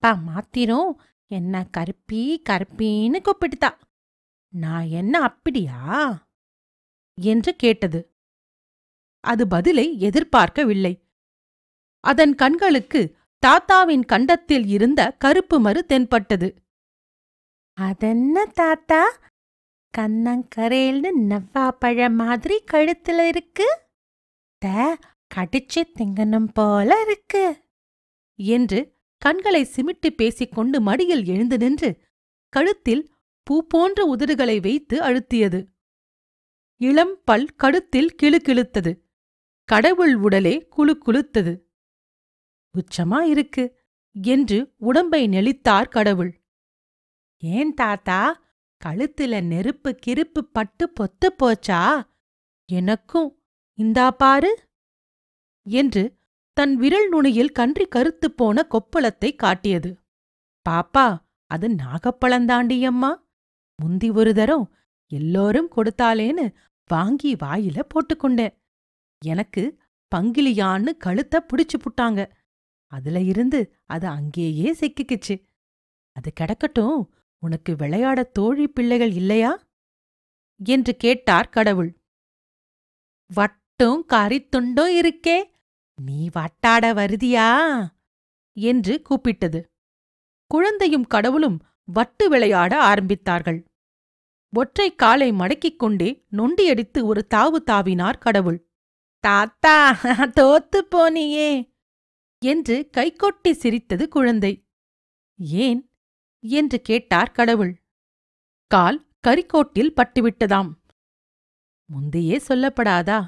அப்பா மாத்திரம் என்ன கருப்பி கருப்பின்னு கூப்பிட்டுதா நான் என்ன அப்படியா என்று கேட்டது அது பதிலை எதிர்பார்க்கவில்லை அதன் கண்களுக்கு தாத்தாவின் கண்டத்தில் இருந்த கருப்பு மறு தென்பட்டது அதென்ன தாத்தா கண்ணங்கரேல்னு நவ்வா பழ மாதிரி கழுத்துல இருக்கு த கடிச்சு திங்கணும் போல இருக்கு என்று கண்களை சிமிட்டு பேசிக்கொண்டு மடியில் எழுந்து நின்று கழுத்தில் பூ போன்ற உதடுகளை வைத்து அழுத்தியது இளம் பல் கழுத்தில் கிழுத்தது கடவுள் உடலே குழு குழுத்தது உச்சமா இருக்கு என்று உடம்பை நெளித்தார் கடவுள் ஏன் தாத்தா கழுத்துல நெருப்பு கிருப்பு பட்டு பொத்து போச்சா எனக்கும் இந்தா பாரு என்று தன் விரல் நுனியில் கன்றி கருத்துப் போன கொப்பளத்தை காட்டியது பாப்பா அது நாகப்பழந்தாண்டியம்மா முந்தி ஒரு தரம் எல்லோரும் கொடுத்தாலேன்னு வாங்கி வாயில போட்டுக்கொண்டேன் எனக்கு பங்கிலியான்னு கழுத்த புடிச்சு புட்டாங்க அதுல இருந்து அது அங்கேயே சிக்கிக்குச்சு அது கிடக்கட்டும் உனக்கு விளையாட தோழி பிள்ளைகள் இல்லையா என்று கேட்டார் கடவுள் வட்டும் கறித்துண்டும் இருக்கே நீ வட்டாட வருதியா என்று கூப்பிட்டது குழந்தையும் கடவுளும் வட்டு விளையாட ஆரம்பித்தார்கள் ஒற்றை காலை மடக்கிக் கொண்டே நொண்டியடித்து ஒரு தாவு தாவினார் கடவுள் தாத்தா தோத்து போனியே என்று கைகொட்டி சிரித்தது குழந்தை ஏன் என்று கேட்டார் கடவுள் கால் கரிக்கோட்டில் பட்டுவிட்டதாம் முந்தையே சொல்லப்படாதா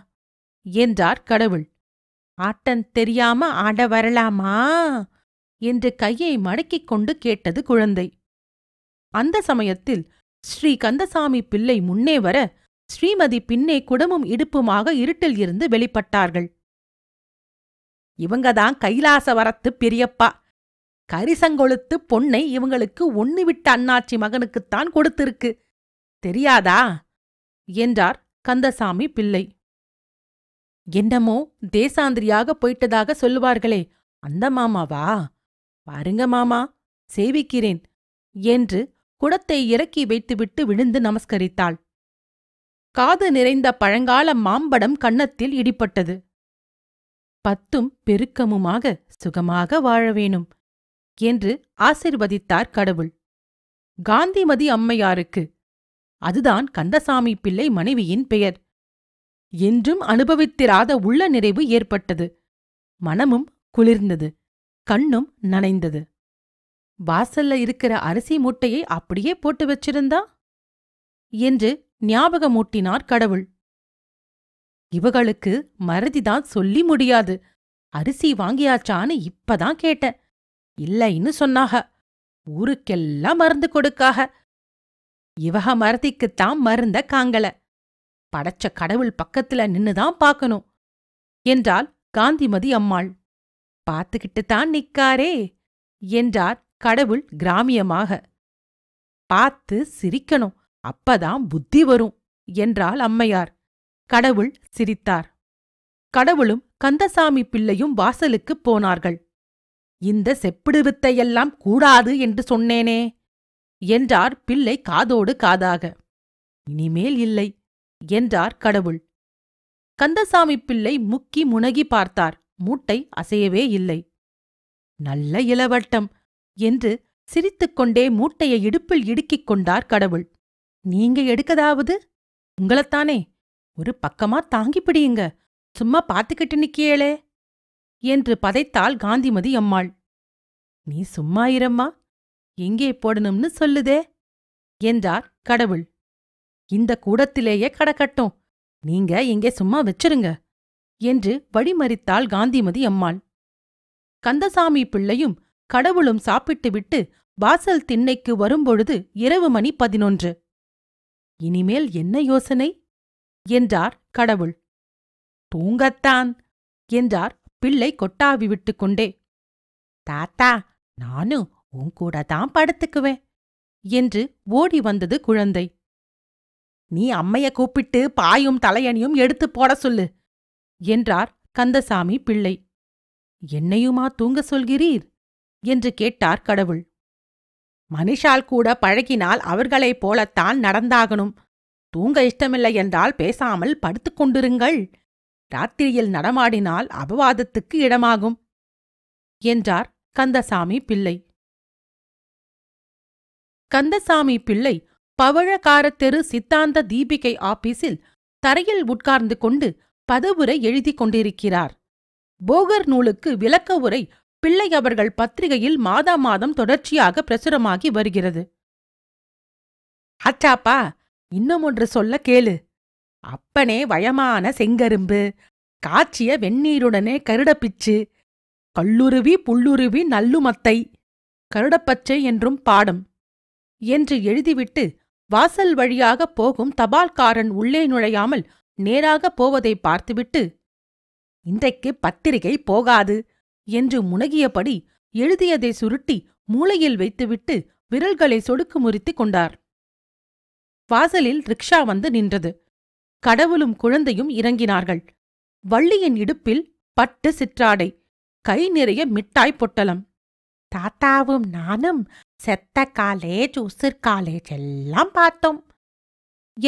என்றார் கடவுள் ஆட்டம் தெரியாம ஆட வரலாமா என்று கையை மடக்கிக் கொண்டு கேட்டது குழந்தை அந்த சமயத்தில் ஸ்ரீ கந்தசாமி பிள்ளை முன்னே வர ஸ்ரீமதி பின்னே குடமும் இடுப்புமாக இருட்டில் இருந்து வெளிப்பட்டார்கள் இவங்கதான் கைலாச வரத்து பெரியப்பா கரிசங்கொழுத்து பொண்ணை இவங்களுக்கு ஒண்ணு விட்ட அண்ணாச்சி மகனுக்குத்தான் கொடுத்திருக்கு தெரியாதா என்றார் கந்தசாமி பிள்ளை என்னமோ தேசாந்திரியாக போயிட்டதாக சொல்லுவார்களே அந்த மாமாவா பாருங்க மாமா சேவிக்கிறேன் என்று குடத்தை இறக்கி வைத்துவிட்டு விழுந்து நமஸ்கரித்தாள் காது நிறைந்த பழங்கால மாம்படம் கன்னத்தில் இடிப்பட்டது பத்தும் பெருக்கமுமாக சுகமாக வாழ வேணும் என்று ஆசிர்வதித்தார் கடவுள் காந்திமதி அம்மையாருக்கு அதுதான் கந்தசாமி பிள்ளை மனைவியின் பெயர் என்றும் அனுபவித்திராத உள்ள நிறைவு ஏற்பட்டது மனமும் குளிர்ந்தது கண்ணும் நனைந்தது வாசல்ல இருக்கிற அரிசி மூட்டையை அப்படியே போட்டு வச்சிருந்தா என்று ஞாபகமூட்டினார் கடவுள் இவகளுக்கு மறதிதான் சொல்லி முடியாது அரிசி வாங்கியாச்சான்னு இப்பதான் கேட்டேன் இல்லைன்னு சொன்னாக ஊருக்கெல்லாம் மருந்து கொடுக்காக இவக மறதிக்குத்தான் மருந்த காங்கல படைச்ச கடவுள் பக்கத்துல நின்னுதான் பார்க்கணும் என்றாள் காந்திமதி அம்மாள் பார்த்துக்கிட்டு தான் நிக்காரே என்றார் கடவுள் கிராமியமாக பார்த்து சிரிக்கணும் அப்பதான் புத்தி வரும் என்றாள் அம்மையார் கடவுள் சிரித்தார் கடவுளும் கந்தசாமி பிள்ளையும் வாசலுக்குப் போனார்கள் இந்த செப்பிடு வித்தையெல்லாம் கூடாது என்று சொன்னேனே என்றார் பிள்ளை காதோடு காதாக இனிமேல் இல்லை என்றார் கடவுள் கந்தசாமி பிள்ளை முக்கி முனகி பார்த்தார் மூட்டை அசையவே இல்லை நல்ல இளவட்டம் என்று சிரித்துக்கொண்டே மூட்டையை இடுப்பில் இடுக்கிக் கொண்டார் கடவுள் நீங்க எடுக்கதாவது உங்களைத்தானே ஒரு பக்கமா தாங்கி பிடியுங்க சும்மா பார்த்துக்கிட்டு நிக்கியேளே என்று பதைத்தாள் காந்திமதி அம்மாள் நீ சும்மா இரம்மா எங்கே போடணும்னு சொல்லுதே என்றார் கடவுள் இந்த கூடத்திலேயே கடக்கட்டும் நீங்க இங்கே சும்மா வச்சிருங்க என்று வழிமறித்தாள் காந்திமதி அம்மாள் கந்தசாமி பிள்ளையும் கடவுளும் சாப்பிட்டுவிட்டு வாசல் திண்ணைக்கு வரும்பொழுது இரவு மணி பதினொன்று இனிமேல் என்ன யோசனை என்றார் கடவுள் தூங்கத்தான் என்றார் பிள்ளை கொட்டாவி கொண்டே தாத்தா நானும் உன் கூட தான் படுத்துக்குவேன் என்று ஓடி வந்தது குழந்தை நீ அம்மைய கூப்பிட்டு பாயும் தலையணியும் எடுத்து போட சொல்லு என்றார் கந்தசாமி பிள்ளை என்னையுமா தூங்க சொல்கிறீர் என்று கேட்டார் கடவுள் மனுஷால் கூட பழகினால் அவர்களைப் போலத்தான் நடந்தாகணும் தூங்க இஷ்டமில்லை என்றால் பேசாமல் படுத்துக்கொண்டிருங்கள் ராத்திரியில் நடமாடினால் அபவாதத்துக்கு இடமாகும் என்றார் கந்தசாமி பிள்ளை கந்தசாமி பிள்ளை தெரு சித்தாந்த தீபிகை ஆபீஸில் தரையில் உட்கார்ந்து கொண்டு பதவுரை எழுதி கொண்டிருக்கிறார் போகர் நூலுக்கு விளக்க உரை பிள்ளை அவர்கள் பத்திரிகையில் மாதா மாதம் தொடர்ச்சியாக பிரசுரமாகி வருகிறது அச்சாப்பா இன்னும் ஒன்று சொல்ல கேளு அப்பனே வயமான செங்கரும்பு காய்ச்சிய வெந்நீருடனே கருடப்பிச்சு கல்லுருவி புல்லுருவி நல்லுமத்தை கருடப்பச்சை என்றும் பாடம் என்று எழுதிவிட்டு வாசல் வழியாக போகும் தபால்காரன் உள்ளே நுழையாமல் நேராக போவதை பார்த்துவிட்டு இன்றைக்கு பத்திரிகை போகாது என்று முனகியபடி எழுதியதை சுருட்டி மூளையில் வைத்துவிட்டு விரல்களை சொடுக்கு முறித்துக் கொண்டார் வாசலில் ரிக்ஷா வந்து நின்றது கடவுளும் குழந்தையும் இறங்கினார்கள் வள்ளியின் இடுப்பில் பட்டு சிற்றாடை கை நிறைய மிட்டாய் பொட்டலம் தாத்தாவும் நானும் செத்த காலேஜ் உசிர் காலேஜ் எல்லாம் பார்த்தோம்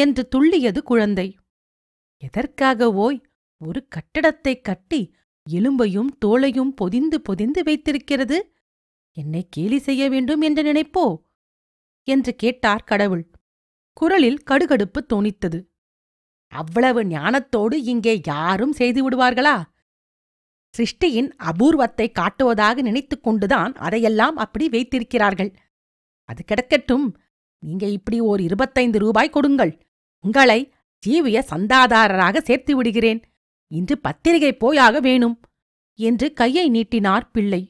என்று துள்ளியது குழந்தை எதற்காக ஓய் ஒரு கட்டடத்தை கட்டி எலும்பையும் தோளையும் பொதிந்து பொதிந்து வைத்திருக்கிறது என்னை கேலி செய்ய வேண்டும் என்று நினைப்போ என்று கேட்டார் கடவுள் குரலில் கடுகடுப்பு தோணித்தது அவ்வளவு ஞானத்தோடு இங்கே யாரும் செய்து விடுவார்களா சிருஷ்டியின் அபூர்வத்தை காட்டுவதாக நினைத்து கொண்டுதான் அதையெல்லாம் அப்படி வைத்திருக்கிறார்கள் அது கிடக்கட்டும் நீங்க இப்படி ஓர் இருபத்தைந்து ரூபாய் கொடுங்கள் உங்களை ஜீவிய சந்தாதாரராக சேர்த்து விடுகிறேன் இன்று பத்திரிகை போயாக வேணும் என்று கையை நீட்டினார் பிள்ளை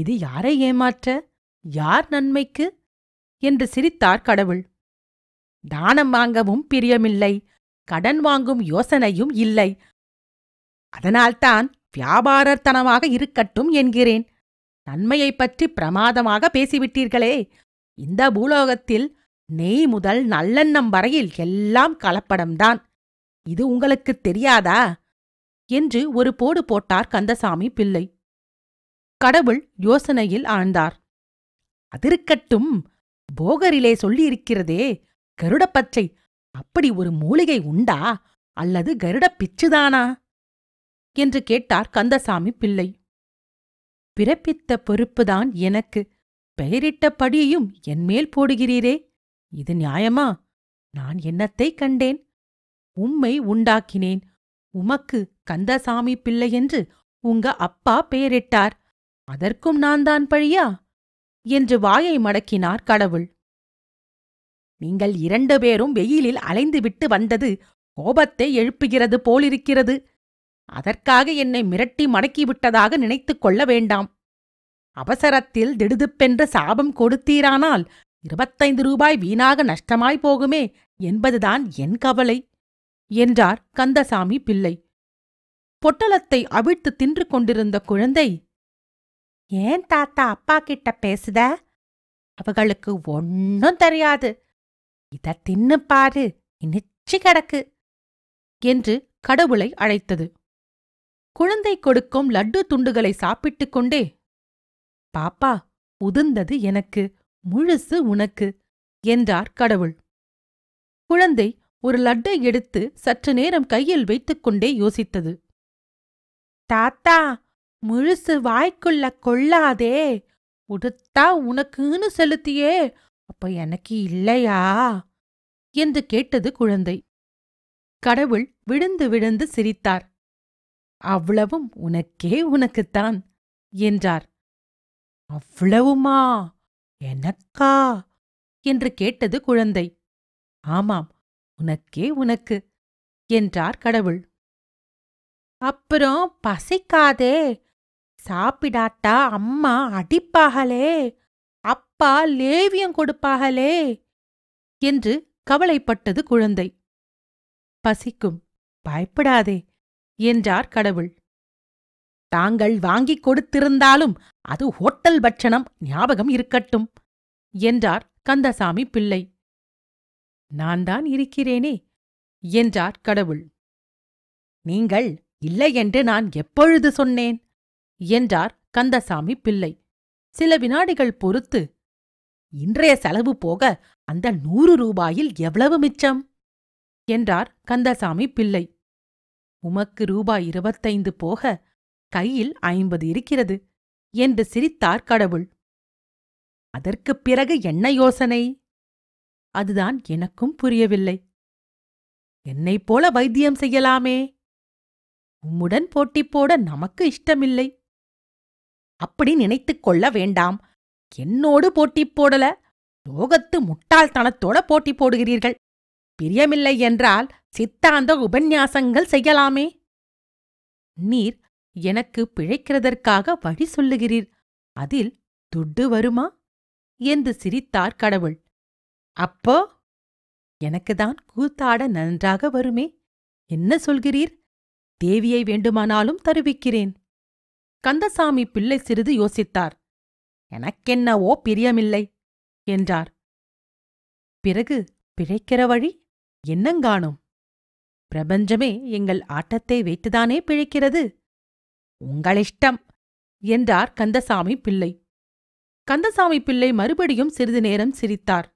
இது யாரை ஏமாற்ற யார் நன்மைக்கு என்று சிரித்தார் கடவுள் தானம் வாங்கவும் பிரியமில்லை கடன் வாங்கும் யோசனையும் இல்லை அதனால்தான் வியாபாரத்தனமாக இருக்கட்டும் என்கிறேன் நன்மையைப் பற்றி பிரமாதமாக பேசிவிட்டீர்களே இந்த பூலோகத்தில் நெய் முதல் நல்லெண்ணம் வரையில் எல்லாம் கலப்படம்தான் இது உங்களுக்குத் தெரியாதா என்று ஒரு போடு போட்டார் கந்தசாமி பிள்ளை கடவுள் யோசனையில் ஆழ்ந்தார் அதிருக்கட்டும் போகரிலே சொல்லியிருக்கிறதே கருடப்பச்சை அப்படி ஒரு மூலிகை உண்டா அல்லது கருடப் பிச்சுதானா என்று கேட்டார் கந்தசாமி பிள்ளை பிறப்பித்த பொறுப்புதான் எனக்கு பெயரிட்ட படியையும் என்மேல் போடுகிறீரே இது நியாயமா நான் என்னத்தை கண்டேன் உம்மை உண்டாக்கினேன் உமக்கு கந்தசாமி பிள்ளை என்று உங்க அப்பா பெயரிட்டார் அதற்கும் நான் தான் பழியா என்று வாயை மடக்கினார் கடவுள் நீங்கள் இரண்டு பேரும் வெயிலில் அலைந்துவிட்டு வந்தது கோபத்தை எழுப்புகிறது போலிருக்கிறது அதற்காக என்னை மிரட்டி மடக்கிவிட்டதாக நினைத்துக் கொள்ள வேண்டாம் அவசரத்தில் திடுதுப்பென்ற சாபம் கொடுத்தீரானால் இருபத்தைந்து ரூபாய் வீணாக நஷ்டமாய் போகுமே என்பதுதான் என் கவலை என்றார் கந்தசாமி பிள்ளை பொட்டலத்தை அவிழ்த்து தின்று கொண்டிருந்த குழந்தை ஏன் தாத்தா அப்பா கிட்ட பேசுத அவர்களுக்கு ஒன்னும் தெரியாது இத தின்னு பாரு இனிச்சு கிடக்கு என்று கடவுளை அழைத்தது குழந்தை கொடுக்கும் லட்டு துண்டுகளை சாப்பிட்டுக் கொண்டே பாப்பா உதிர்ந்தது எனக்கு முழுசு உனக்கு என்றார் கடவுள் குழந்தை ஒரு லட்டை எடுத்து சற்று நேரம் கையில் வைத்துக்கொண்டே யோசித்தது தாத்தா முழுசு வாய்க்குள்ள கொள்ளாதே உடுத்தா உனக்குன்னு செலுத்தியே அப்ப எனக்கு இல்லையா என்று கேட்டது குழந்தை கடவுள் விழுந்து விழுந்து சிரித்தார் அவ்வளவும் உனக்கே உனக்குத்தான் என்றார் அவ்வளவுமா எனக்கா என்று கேட்டது குழந்தை ஆமாம் உனக்கே உனக்கு என்றார் கடவுள் அப்புறம் பசிக்காதே சாப்பிடாட்டா அம்மா அடிப்பாகலே அப்பா லேவியம் கொடுப்பாகலே என்று கவலைப்பட்டது குழந்தை பசிக்கும் பயப்படாதே என்றார் கடவுள் தாங்கள் வாங்கிக் கொடுத்திருந்தாலும் அது ஹோட்டல் பட்சணம் ஞாபகம் இருக்கட்டும் என்றார் கந்தசாமி பிள்ளை நான் தான் இருக்கிறேனே என்றார் கடவுள் நீங்கள் இல்லை என்று நான் எப்பொழுது சொன்னேன் என்றார் கந்தசாமி பிள்ளை சில வினாடிகள் பொறுத்து இன்றைய செலவு போக அந்த நூறு ரூபாயில் எவ்வளவு மிச்சம் என்றார் கந்தசாமி பிள்ளை உமக்கு ரூபாய் இருபத்தைந்து போக கையில் ஐம்பது இருக்கிறது என்று சிரித்தார் கடவுள் அதற்குப் பிறகு என்ன யோசனை அதுதான் எனக்கும் புரியவில்லை என்னைப் போல வைத்தியம் செய்யலாமே உம்முடன் போட்டி போட நமக்கு இஷ்டமில்லை அப்படி நினைத்துக் கொள்ள வேண்டாம் என்னோடு போட்டி போடல லோகத்து முட்டாள்தனத்தோட போட்டி போடுகிறீர்கள் பிரியமில்லை என்றால் சித்தாந்த உபன்யாசங்கள் செய்யலாமே நீர் எனக்கு பிழைக்கிறதற்காக வழி சொல்லுகிறீர் அதில் துட்டு வருமா என்று சிரித்தார் கடவுள் அப்போ எனக்குதான் கூத்தாட நன்றாக வருமே என்ன சொல்கிறீர் தேவியை வேண்டுமானாலும் தருவிக்கிறேன் கந்தசாமி பிள்ளை சிறிது யோசித்தார் எனக்கென்னவோ பிரியமில்லை என்றார் பிறகு பிழைக்கிற வழி என்னங்காணும் பிரபஞ்சமே எங்கள் ஆட்டத்தை வைத்துதானே பிழைக்கிறது உங்களிஷ்டம் என்றார் கந்தசாமி பிள்ளை கந்தசாமி பிள்ளை மறுபடியும் சிறிது நேரம் சிரித்தார்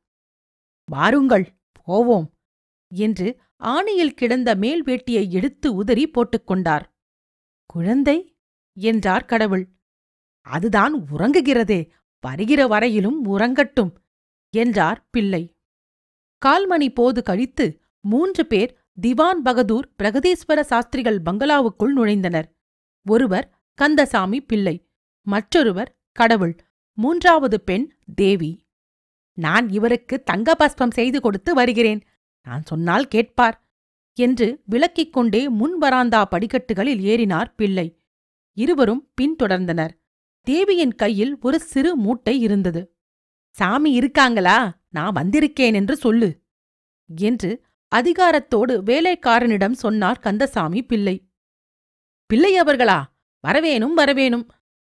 வாருங்கள் போவோம் என்று ஆணியில் கிடந்த மேல் வேட்டியை எடுத்து உதறி போட்டுக்கொண்டார் குழந்தை என்றார் கடவுள் அதுதான் உறங்குகிறதே வருகிற வரையிலும் உறங்கட்டும் என்றார் பிள்ளை கால்மணி போது கழித்து மூன்று பேர் திவான் பகதூர் பிரகதீஸ்வர சாஸ்திரிகள் பங்களாவுக்குள் நுழைந்தனர் ஒருவர் கந்தசாமி பிள்ளை மற்றொருவர் கடவுள் மூன்றாவது பெண் தேவி நான் இவருக்கு தங்க பஸ்பம் செய்து கொடுத்து வருகிறேன் நான் சொன்னால் கேட்பார் என்று விளக்கிக் கொண்டே முன்வராந்தா படிக்கட்டுகளில் ஏறினார் பிள்ளை இருவரும் பின்தொடர்ந்தனர் தேவியின் கையில் ஒரு சிறு மூட்டை இருந்தது சாமி இருக்காங்களா நான் வந்திருக்கேன் என்று சொல்லு என்று அதிகாரத்தோடு வேலைக்காரனிடம் சொன்னார் கந்தசாமி பிள்ளை பிள்ளை அவர்களா வரவேணும் வரவேணும்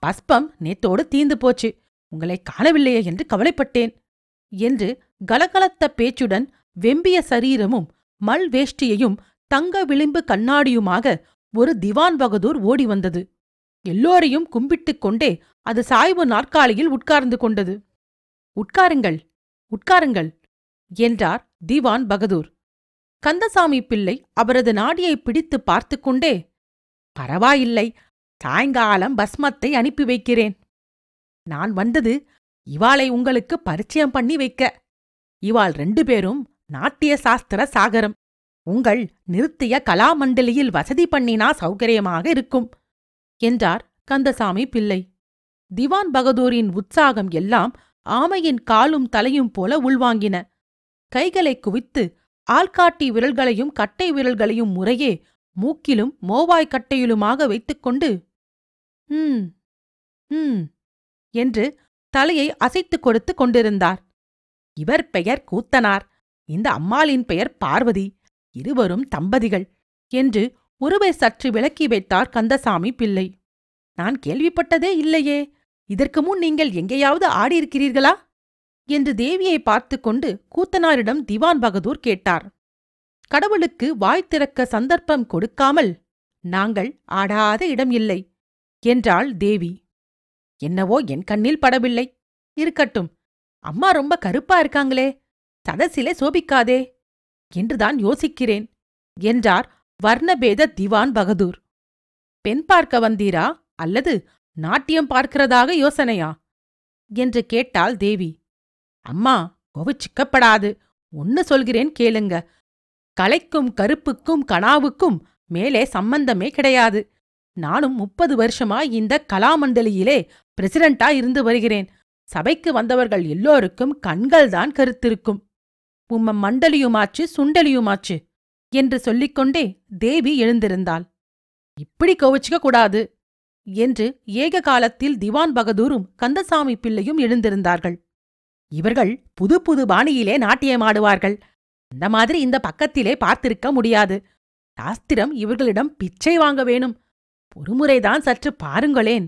பஸ்பம் நேத்தோடு தீந்து போச்சு உங்களை காணவில்லையே என்று கவலைப்பட்டேன் என்று கலகலத்த பேச்சுடன் வெம்பிய சரீரமும் மல் வேஷ்டியையும் தங்க விளிம்பு கண்ணாடியுமாக ஒரு திவான் பகதூர் ஓடி வந்தது எல்லோரையும் கும்பிட்டுக் கொண்டே அது சாய்வு நாற்காலியில் உட்கார்ந்து கொண்டது உட்காருங்கள் உட்காருங்கள் என்றார் திவான் பகதூர் கந்தசாமி பிள்ளை அவரது நாடியை பிடித்து பார்த்து கொண்டே பரவாயில்லை சாயங்காலம் பஸ்மத்தை அனுப்பி வைக்கிறேன் நான் வந்தது இவாளை உங்களுக்கு பரிச்சயம் பண்ணி வைக்க இவாள் ரெண்டு பேரும் நாட்டிய சாஸ்திர சாகரம் உங்கள் நிறுத்திய கலாமண்டலியில் வசதி பண்ணினா சௌகரியமாக இருக்கும் என்றார் கந்தசாமி பிள்ளை திவான் பகதூரின் உற்சாகம் எல்லாம் ஆமையின் காலும் தலையும் போல உள்வாங்கின கைகளை குவித்து ஆள்காட்டி விரல்களையும் கட்டை விரல்களையும் முறையே மூக்கிலும் மோவாய் கட்டையிலுமாக வைத்துக்கொண்டு ம் ம் என்று தலையை அசைத்துக் கொடுத்து கொண்டிருந்தார் இவர் பெயர் கூத்தனார் இந்த அம்மாளின் பெயர் பார்வதி இருவரும் தம்பதிகள் என்று உருவை சற்று விளக்கி வைத்தார் கந்தசாமி பிள்ளை நான் கேள்விப்பட்டதே இல்லையே இதற்கு முன் நீங்கள் எங்கேயாவது ஆடியிருக்கிறீர்களா என்று தேவியை பார்த்து கொண்டு கூத்தனாரிடம் திவான் பகதூர் கேட்டார் கடவுளுக்கு வாய் திறக்க சந்தர்ப்பம் கொடுக்காமல் நாங்கள் ஆடாத இடம் இல்லை என்றாள் தேவி என்னவோ என் கண்ணில் படவில்லை இருக்கட்டும் அம்மா ரொம்ப கருப்பா இருக்காங்களே சதசிலே சோபிக்காதே என்றுதான் யோசிக்கிறேன் என்றார் வர்ணபேத திவான் பகதூர் பெண் பார்க்க வந்தீரா அல்லது நாட்டியம் பார்க்கிறதாக யோசனையா என்று கேட்டாள் தேவி அம்மா கோவிச்சிக்கப்படாது ஒன்னு சொல்கிறேன் கேளுங்க கலைக்கும் கருப்புக்கும் கனாவுக்கும் மேலே சம்பந்தமே கிடையாது நானும் முப்பது வருஷமா இந்த கலாமண்டலியிலே பிரசிடண்டா இருந்து வருகிறேன் சபைக்கு வந்தவர்கள் எல்லோருக்கும் கண்கள் தான் கருத்திருக்கும் உம்ம மண்டலியுமாச்சு சுண்டலியுமாச்சு என்று சொல்லிக்கொண்டே தேவி எழுந்திருந்தாள் இப்படி கோவச்சிக்க கூடாது என்று ஏக காலத்தில் திவான் பகதூரும் கந்தசாமி பிள்ளையும் எழுந்திருந்தார்கள் இவர்கள் புது புது பாணியிலே நாட்டியமாடுவார்கள் அந்த மாதிரி இந்த பக்கத்திலே பார்த்திருக்க முடியாது சாஸ்திரம் இவர்களிடம் பிச்சை வாங்க வேணும் ஒருமுறைதான் சற்று பாருங்களேன்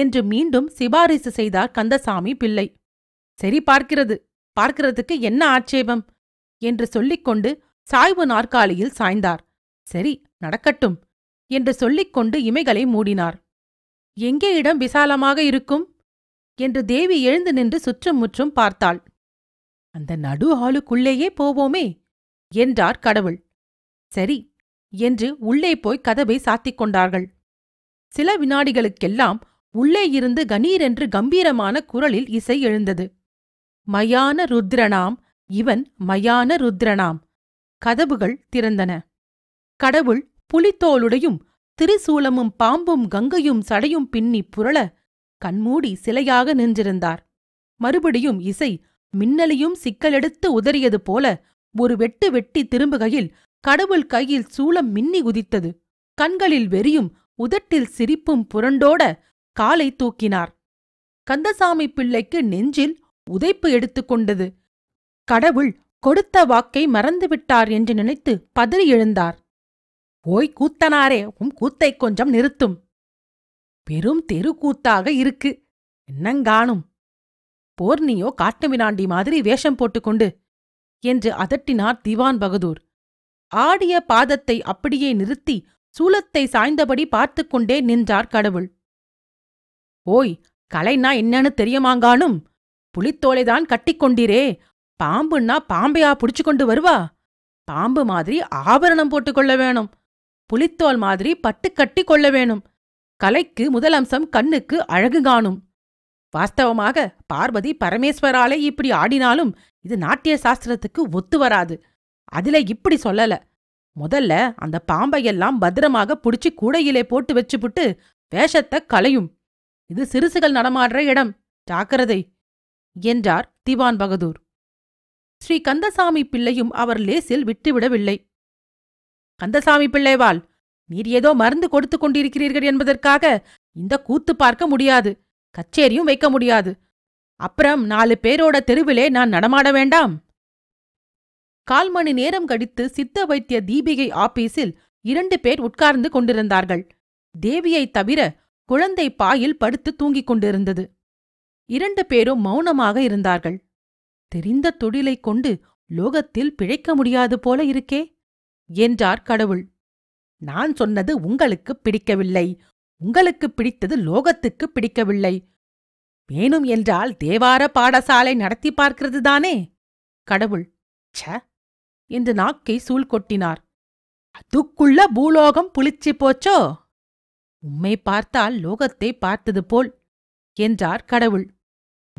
என்று மீண்டும் சிபாரிசு செய்தார் கந்தசாமி பிள்ளை சரி பார்க்கிறது பார்க்கிறதுக்கு என்ன ஆட்சேபம் என்று சொல்லிக்கொண்டு சாய்வு நாற்காலியில் சாய்ந்தார் சரி நடக்கட்டும் என்று சொல்லிக்கொண்டு இமைகளை மூடினார் எங்கே இடம் விசாலமாக இருக்கும் என்று தேவி எழுந்து நின்று சுற்றும் முற்றும் பார்த்தாள் அந்த நடு ஆளுக்குள்ளேயே போவோமே என்றார் கடவுள் சரி என்று உள்ளே போய் கதவை சாத்திக் கொண்டார்கள் சில வினாடிகளுக்கெல்லாம் உள்ளே இருந்து கணீரென்று கம்பீரமான குரலில் இசை எழுந்தது மயான ருத்ரனாம் இவன் மயான ருத்ரனாம் கதவுகள் திறந்தன கடவுள் புலித்தோளுடையும் திரிசூலமும் பாம்பும் கங்கையும் சடையும் பின்னி புரள கண்மூடி சிலையாக நின்றிருந்தார் மறுபடியும் இசை மின்னலையும் சிக்கலெடுத்து உதறியது போல ஒரு வெட்டு வெட்டி திரும்புகையில் கடவுள் கையில் சூளம் மின்னி உதித்தது கண்களில் வெறியும் உதட்டில் சிரிப்பும் புரண்டோட காலை தூக்கினார் கந்தசாமி பிள்ளைக்கு நெஞ்சில் உதைப்பு எடுத்துக்கொண்டது கடவுள் கொடுத்த வாக்கை மறந்துவிட்டார் என்று நினைத்து பதறி எழுந்தார் ஓய் கூத்தனாரே உம் கூத்தை கொஞ்சம் நிறுத்தும் பெரும் தெருக்கூத்தாக இருக்கு என்னங்காணும் போர்னியோ காட்டுமினாண்டி மாதிரி வேஷம் போட்டுக்கொண்டு என்று அதட்டினார் திவான் பகதூர் ஆடிய பாதத்தை அப்படியே நிறுத்தி சூலத்தை சாய்ந்தபடி பார்த்துக்கொண்டே கொண்டே நின்றார் கடவுள் ஓய் கலைனா என்னன்னு தெரியுமாங்கானும் புலித்தோலைதான் கட்டிக்கொண்டீரே பாம்புன்னா பாம்பையா புடிச்சு கொண்டு வருவா பாம்பு மாதிரி ஆபரணம் போட்டுக்கொள்ள வேணும் புலித்தோல் மாதிரி பட்டு கட்டி கொள்ள வேணும் கலைக்கு முதல் அம்சம் கண்ணுக்கு அழகு காணும் வாஸ்தவமாக பார்வதி பரமேஸ்வராலே இப்படி ஆடினாலும் இது நாட்டிய சாஸ்திரத்துக்கு ஒத்து வராது அதுல இப்படி சொல்லல முதல்ல அந்த பாம்பையெல்லாம் பத்திரமாக புடிச்சு கூடையிலே போட்டு வச்சுப்புட்டு வேஷத்தை கலையும் இது சிறுசுகள் நடமாடுற இடம் ஜாக்கிரதை என்றார் திவான் பகதூர் ஸ்ரீ கந்தசாமி பிள்ளையும் அவர் லேசில் விட்டுவிடவில்லை கந்தசாமி பிள்ளைவாள் நீர் ஏதோ மருந்து கொடுத்து கொண்டிருக்கிறீர்கள் என்பதற்காக இந்த கூத்து பார்க்க முடியாது கச்சேரியும் வைக்க முடியாது அப்புறம் நாலு பேரோட தெருவிலே நான் நடமாட வேண்டாம் கால் மணி நேரம் கழித்து சித்த வைத்திய தீபிகை ஆபீஸில் இரண்டு பேர் உட்கார்ந்து கொண்டிருந்தார்கள் தேவியை தவிர குழந்தை பாயில் படுத்து தூங்கிக் கொண்டிருந்தது இரண்டு பேரும் மௌனமாக இருந்தார்கள் தெரிந்த தொழிலைக் கொண்டு லோகத்தில் பிழைக்க முடியாது போல இருக்கே என்றார் கடவுள் நான் சொன்னது உங்களுக்கு பிடிக்கவில்லை உங்களுக்கு பிடித்தது லோகத்துக்கு பிடிக்கவில்லை வேணும் என்றால் தேவார பாடசாலை நடத்தி பார்க்கிறது தானே கடவுள் ச என்று நாக்கை சூழ் கொட்டினார் அதுக்குள்ள பூலோகம் புளிச்சி போச்சோ உம்மை பார்த்தால் லோகத்தை பார்த்தது போல் என்றார் கடவுள்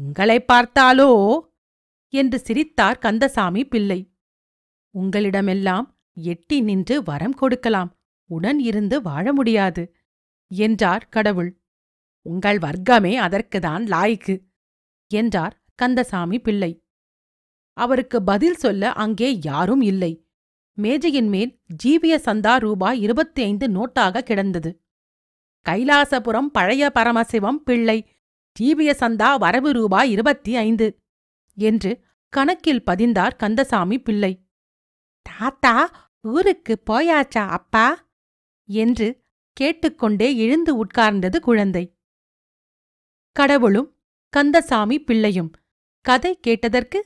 உங்களை பார்த்தாலோ என்று சிரித்தார் கந்தசாமி பிள்ளை உங்களிடமெல்லாம் எட்டி நின்று வரம் கொடுக்கலாம் உடன் இருந்து வாழ முடியாது என்றார் கடவுள் உங்கள் வர்க்கமே அதற்குதான் லாய்க்கு என்றார் கந்தசாமி பிள்ளை அவருக்கு பதில் சொல்ல அங்கே யாரும் இல்லை மேஜையின் மேல் ஜீவிய சந்தா ரூபாய் இருபத்தி ஐந்து நோட்டாக கிடந்தது கைலாசபுரம் பழைய பரமசிவம் பிள்ளை ஜீவிய சந்தா வரவு ரூபாய் இருபத்தி ஐந்து என்று கணக்கில் பதிந்தார் கந்தசாமி பிள்ளை தாத்தா ஊருக்கு போயாச்சா அப்பா என்று கேட்டுக்கொண்டே எழுந்து உட்கார்ந்தது குழந்தை கடவுளும் கந்தசாமி பிள்ளையும் கதை கேட்டதற்கு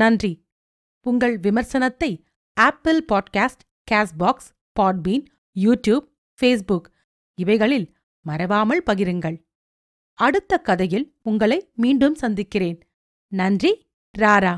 நன்றி உங்கள் விமர்சனத்தை Apple podcast Castbox Podbean YouTube Facebook இவைகளில் மறவாமல் பகிருங்கள் அடுத்த கதையில் உங்களை மீண்டும் சந்திக்கிறேன் நன்றி ராரா